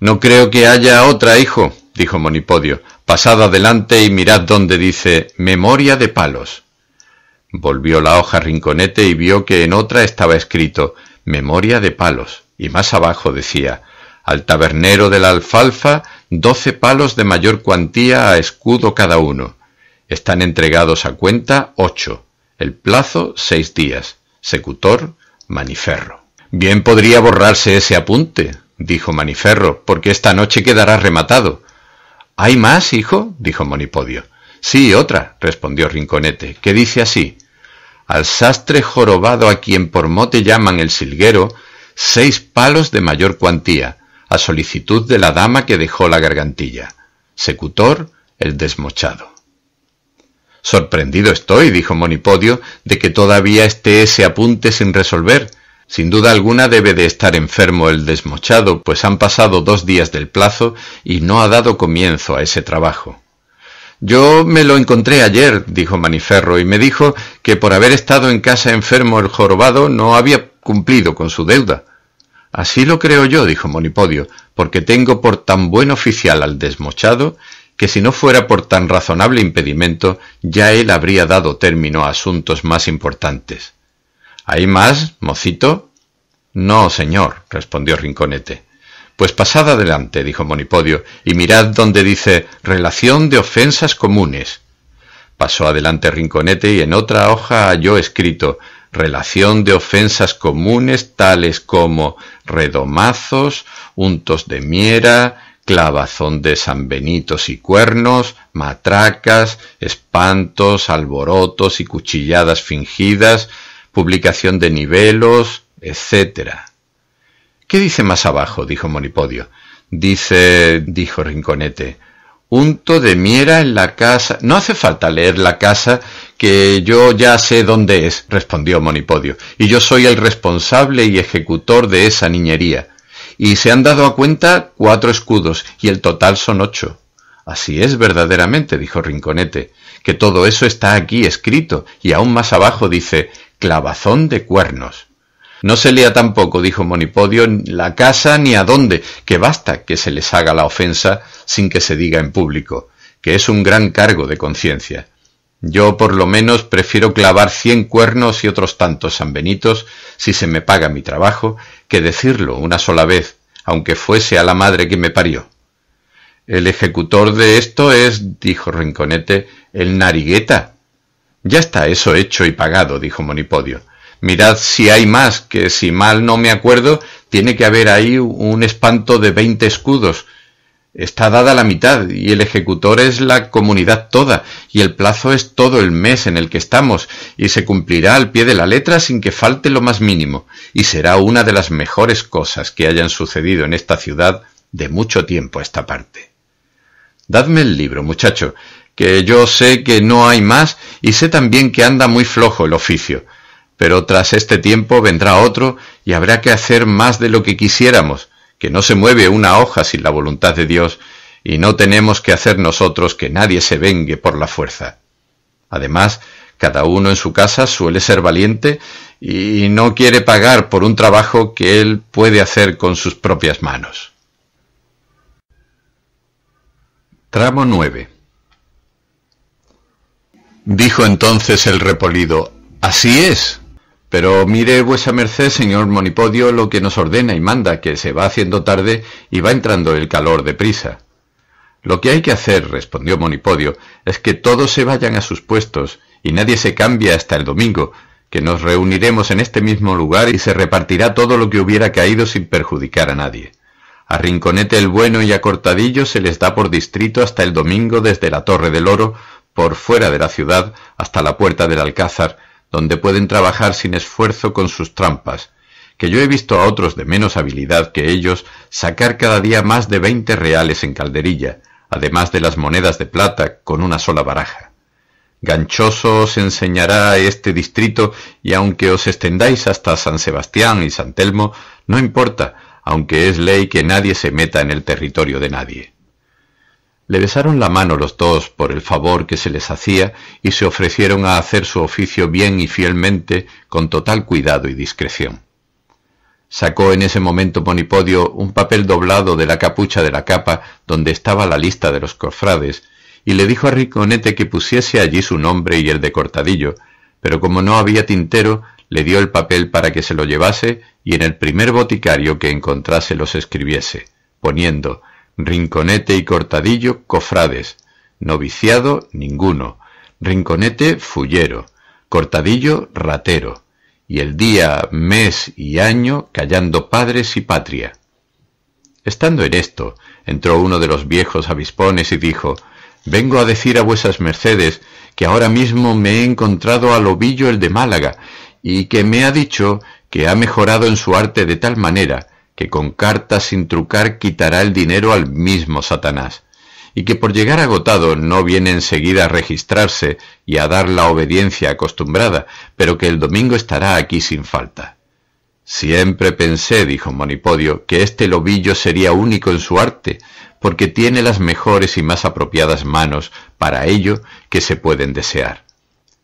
A: No creo que haya otra, hijo, dijo Monipodio, Pasad adelante y mirad donde dice Memoria de palos. Volvió la hoja rinconete y vio que en otra estaba escrito Memoria de palos, y más abajo decía Al tabernero de la alfalfa, doce palos de mayor cuantía a escudo cada uno. Están entregados a cuenta ocho. El plazo seis días. Secutor, Maniferro. Bien podría borrarse ese apunte, dijo Maniferro, porque esta noche quedará rematado. ¿Hay más, hijo? dijo Monipodio. Sí, otra, respondió Rinconete, que dice así al sastre jorobado a quien por mote llaman el silguero, seis palos de mayor cuantía, a solicitud de la dama que dejó la gargantilla. Secutor, el desmochado. Sorprendido estoy, dijo Monipodio, de que todavía esté ese apunte sin resolver, sin duda alguna debe de estar enfermo el desmochado, pues han pasado dos días del plazo y no ha dado comienzo a ese trabajo. Yo me lo encontré ayer, dijo Maniferro, y me dijo que por haber estado en casa enfermo el jorobado no había cumplido con su deuda. Así lo creo yo, dijo Monipodio, porque tengo por tan buen oficial al desmochado que si no fuera por tan razonable impedimento ya él habría dado término a asuntos más importantes. ¿Hay más, mocito? No, señor, respondió Rinconete. Pues pasad adelante, dijo Monipodio, y mirad donde dice relación de ofensas comunes. Pasó adelante Rinconete y en otra hoja halló escrito relación de ofensas comunes tales como redomazos, untos de miera, clavazón de sanbenitos y cuernos, matracas, espantos, alborotos y cuchilladas fingidas, publicación de nivelos, ...etcétera... ¿Qué dice más abajo? dijo Monipodio. Dice, dijo Rinconete, unto de miera en la casa. No hace falta leer la casa, que yo ya sé dónde es, respondió Monipodio, y yo soy el responsable y ejecutor de esa niñería. Y se han dado a cuenta cuatro escudos, y el total son ocho. Así es verdaderamente, dijo Rinconete, que todo eso está aquí escrito, y aún más abajo dice, clavazón de cuernos. No se lea tampoco, dijo Monipodio, la casa ni a dónde, que basta que se les haga la ofensa sin que se diga en público, que es un gran cargo de conciencia. Yo por lo menos prefiero clavar cien cuernos y otros tantos sanbenitos, si se me paga mi trabajo, que decirlo una sola vez, aunque fuese a la madre que me parió. El ejecutor de esto es, dijo Rinconete, el narigueta, ya está eso hecho y pagado, dijo Monipodio. Mirad si hay más, que si mal no me acuerdo, tiene que haber ahí un espanto de veinte escudos. Está dada la mitad, y el ejecutor es la comunidad toda, y el plazo es todo el mes en el que estamos, y se cumplirá al pie de la letra sin que falte lo más mínimo, y será una de las mejores cosas que hayan sucedido en esta ciudad de mucho tiempo a esta parte. Dadme el libro, muchacho, que yo sé que no hay más y sé también que anda muy flojo el oficio. Pero tras este tiempo vendrá otro y habrá que hacer más de lo que quisiéramos, que no se mueve una hoja sin la voluntad de Dios, y no tenemos que hacer nosotros que nadie se vengue por la fuerza. Además, cada uno en su casa suele ser valiente y no quiere pagar por un trabajo que él puede hacer con sus propias manos. Tramo 9. Dijo entonces el repolido, Así es. Pero mire vuesa merced, señor Monipodio, lo que nos ordena y manda, que se va haciendo tarde y va entrando el calor de prisa. Lo que hay que hacer, respondió Monipodio, es que todos se vayan a sus puestos y nadie se cambie hasta el domingo, que nos reuniremos en este mismo lugar y se repartirá todo lo que hubiera caído sin perjudicar a nadie. A Rinconete el Bueno y a Cortadillo se les da por distrito hasta el domingo desde la Torre del Oro, por fuera de la ciudad hasta la puerta del alcázar, donde pueden trabajar sin esfuerzo con sus trampas, que yo he visto a otros de menos habilidad que ellos sacar cada día más de veinte reales en calderilla, además de las monedas de plata con una sola baraja. Ganchoso os enseñará este distrito y aunque os extendáis hasta San Sebastián y San Telmo, no importa, aunque es ley que nadie se meta en el territorio de nadie. Le besaron la mano los dos por el favor que se les hacía y se ofrecieron a hacer su oficio bien y fielmente, con total cuidado y discreción. Sacó en ese momento Monipodio un papel doblado de la capucha de la capa donde estaba la lista de los cofrades y le dijo a Riconete que pusiese allí su nombre y el de Cortadillo, pero como no había tintero, le dio el papel para que se lo llevase y en el primer boticario que encontrase los escribiese, poniendo Rinconete y Cortadillo, cofrades, noviciado ninguno, Rinconete fullero, Cortadillo ratero, y el día, mes y año callando padres y patria. Estando en esto, entró uno de los viejos avispones y dijo, Vengo a decir a vuesas mercedes que ahora mismo me he encontrado al ovillo el de Málaga, y que me ha dicho que ha mejorado en su arte de tal manera que con cartas sin trucar quitará el dinero al mismo Satanás, y que por llegar agotado no viene enseguida a registrarse y a dar la obediencia acostumbrada, pero que el domingo estará aquí sin falta. Siempre pensé, dijo Monipodio, que este lobillo sería único en su arte, porque tiene las mejores y más apropiadas manos para ello que se pueden desear.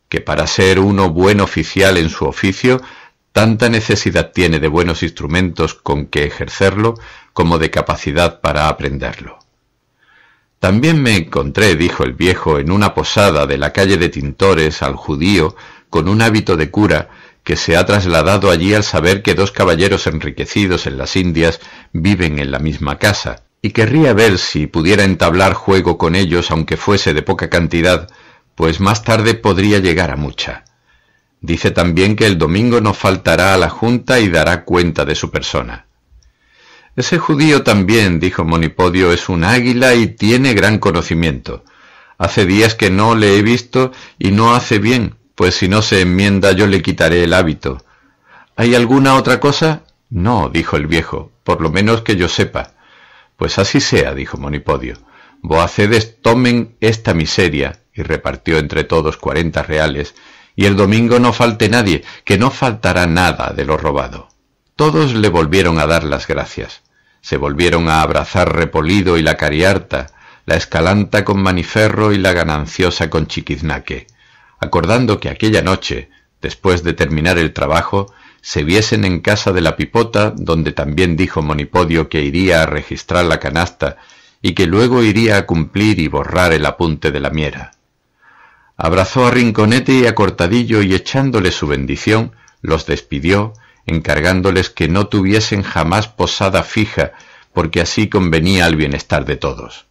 A: Que para ser uno buen oficial en su oficio, tanta necesidad tiene de buenos instrumentos con que ejercerlo como de capacidad para aprenderlo. También me encontré, dijo el viejo, en una posada de la calle de Tintores al judío con un hábito de cura que se ha trasladado allí al saber que dos caballeros enriquecidos en las Indias viven en la misma casa, y querría ver si pudiera entablar juego con ellos aunque fuese de poca cantidad, pues más tarde podría llegar a mucha. Dice también que el domingo no faltará a la junta y dará cuenta de su persona. Ese judío también, dijo Monipodio, es un águila y tiene gran conocimiento. Hace días que no le he visto y no hace bien, pues si no se enmienda yo le quitaré el hábito. ¿Hay alguna otra cosa? No, dijo el viejo, por lo menos que yo sepa. Pues así sea, dijo Monipodio. Boacedes tomen esta miseria, y repartió entre todos cuarenta reales, y el domingo no falte nadie, que no faltará nada de lo robado. Todos le volvieron a dar las gracias. Se volvieron a abrazar Repolido y la Cariarta, la Escalanta con Maniferro y la Gananciosa con Chiquiznaque, acordando que aquella noche, después de terminar el trabajo, se viesen en casa de la Pipota, donde también dijo Monipodio que iría a registrar la canasta y que luego iría a cumplir y borrar el apunte de la miera. Abrazó a Rinconete y a Cortadillo y echándoles su bendición, los despidió, encargándoles que no tuviesen jamás posada fija, porque así convenía al bienestar de todos.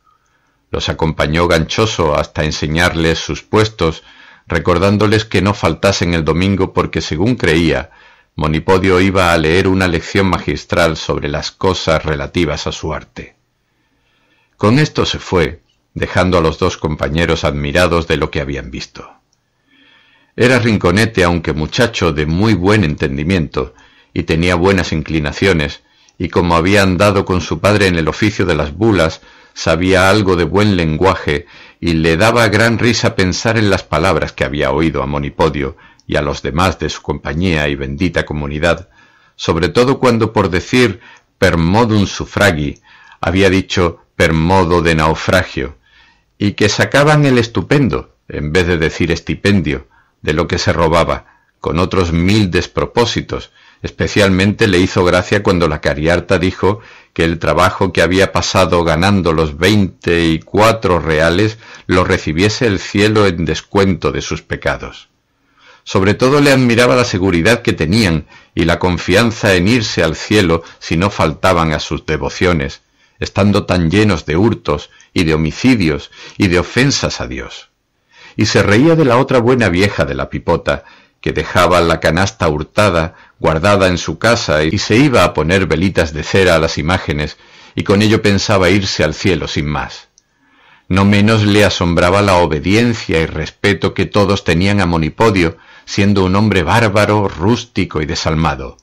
A: Los acompañó ganchoso hasta enseñarles sus puestos, recordándoles que no faltasen el domingo porque, según creía, Monipodio iba a leer una lección magistral sobre las cosas relativas a su arte. Con esto se fue, dejando a los dos compañeros admirados de lo que habían visto. Era rinconete, aunque muchacho de muy buen entendimiento, y tenía buenas inclinaciones, y como había andado con su padre en el oficio de las bulas, sabía algo de buen lenguaje, y le daba gran risa pensar en las palabras que había oído a Monipodio y a los demás de su compañía y bendita comunidad, sobre todo cuando por decir per modum suffragi había dicho per modo de naufragio, y que sacaban el estupendo, en vez de decir estipendio, de lo que se robaba, con otros mil despropósitos. Especialmente le hizo gracia cuando la cariarta dijo que el trabajo que había pasado ganando los veinte y cuatro reales lo recibiese el cielo en descuento de sus pecados. Sobre todo le admiraba la seguridad que tenían y la confianza en irse al cielo si no faltaban a sus devociones, estando tan llenos de hurtos y de homicidios y de ofensas a Dios. Y se reía de la otra buena vieja de la pipota, que dejaba la canasta hurtada guardada en su casa y se iba a poner velitas de cera a las imágenes y con ello pensaba irse al cielo sin más. No menos le asombraba la obediencia y respeto que todos tenían a Monipodio, siendo un hombre bárbaro, rústico y desalmado.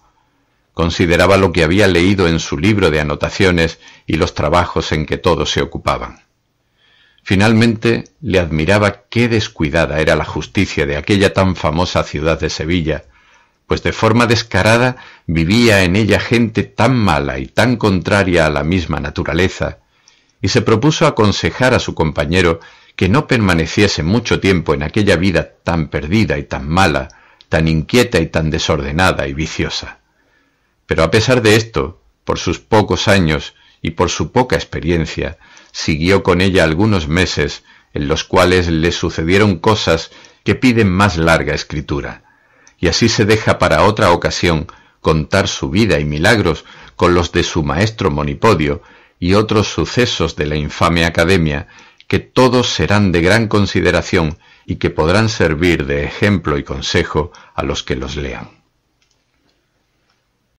A: Consideraba lo que había leído en su libro de anotaciones y los trabajos en que todos se ocupaban. Finalmente le admiraba qué descuidada era la justicia de aquella tan famosa ciudad de Sevilla, pues de forma descarada vivía en ella gente tan mala y tan contraria a la misma naturaleza, y se propuso aconsejar a su compañero que no permaneciese mucho tiempo en aquella vida tan perdida y tan mala, tan inquieta y tan desordenada y viciosa. Pero a pesar de esto, por sus pocos años y por su poca experiencia, siguió con ella algunos meses en los cuales le sucedieron cosas que piden más larga escritura, y así se deja para otra ocasión contar su vida y milagros con los de su maestro Monipodio y otros sucesos de la infame academia, que todos serán de gran consideración y que podrán servir de ejemplo y consejo a los que los lean.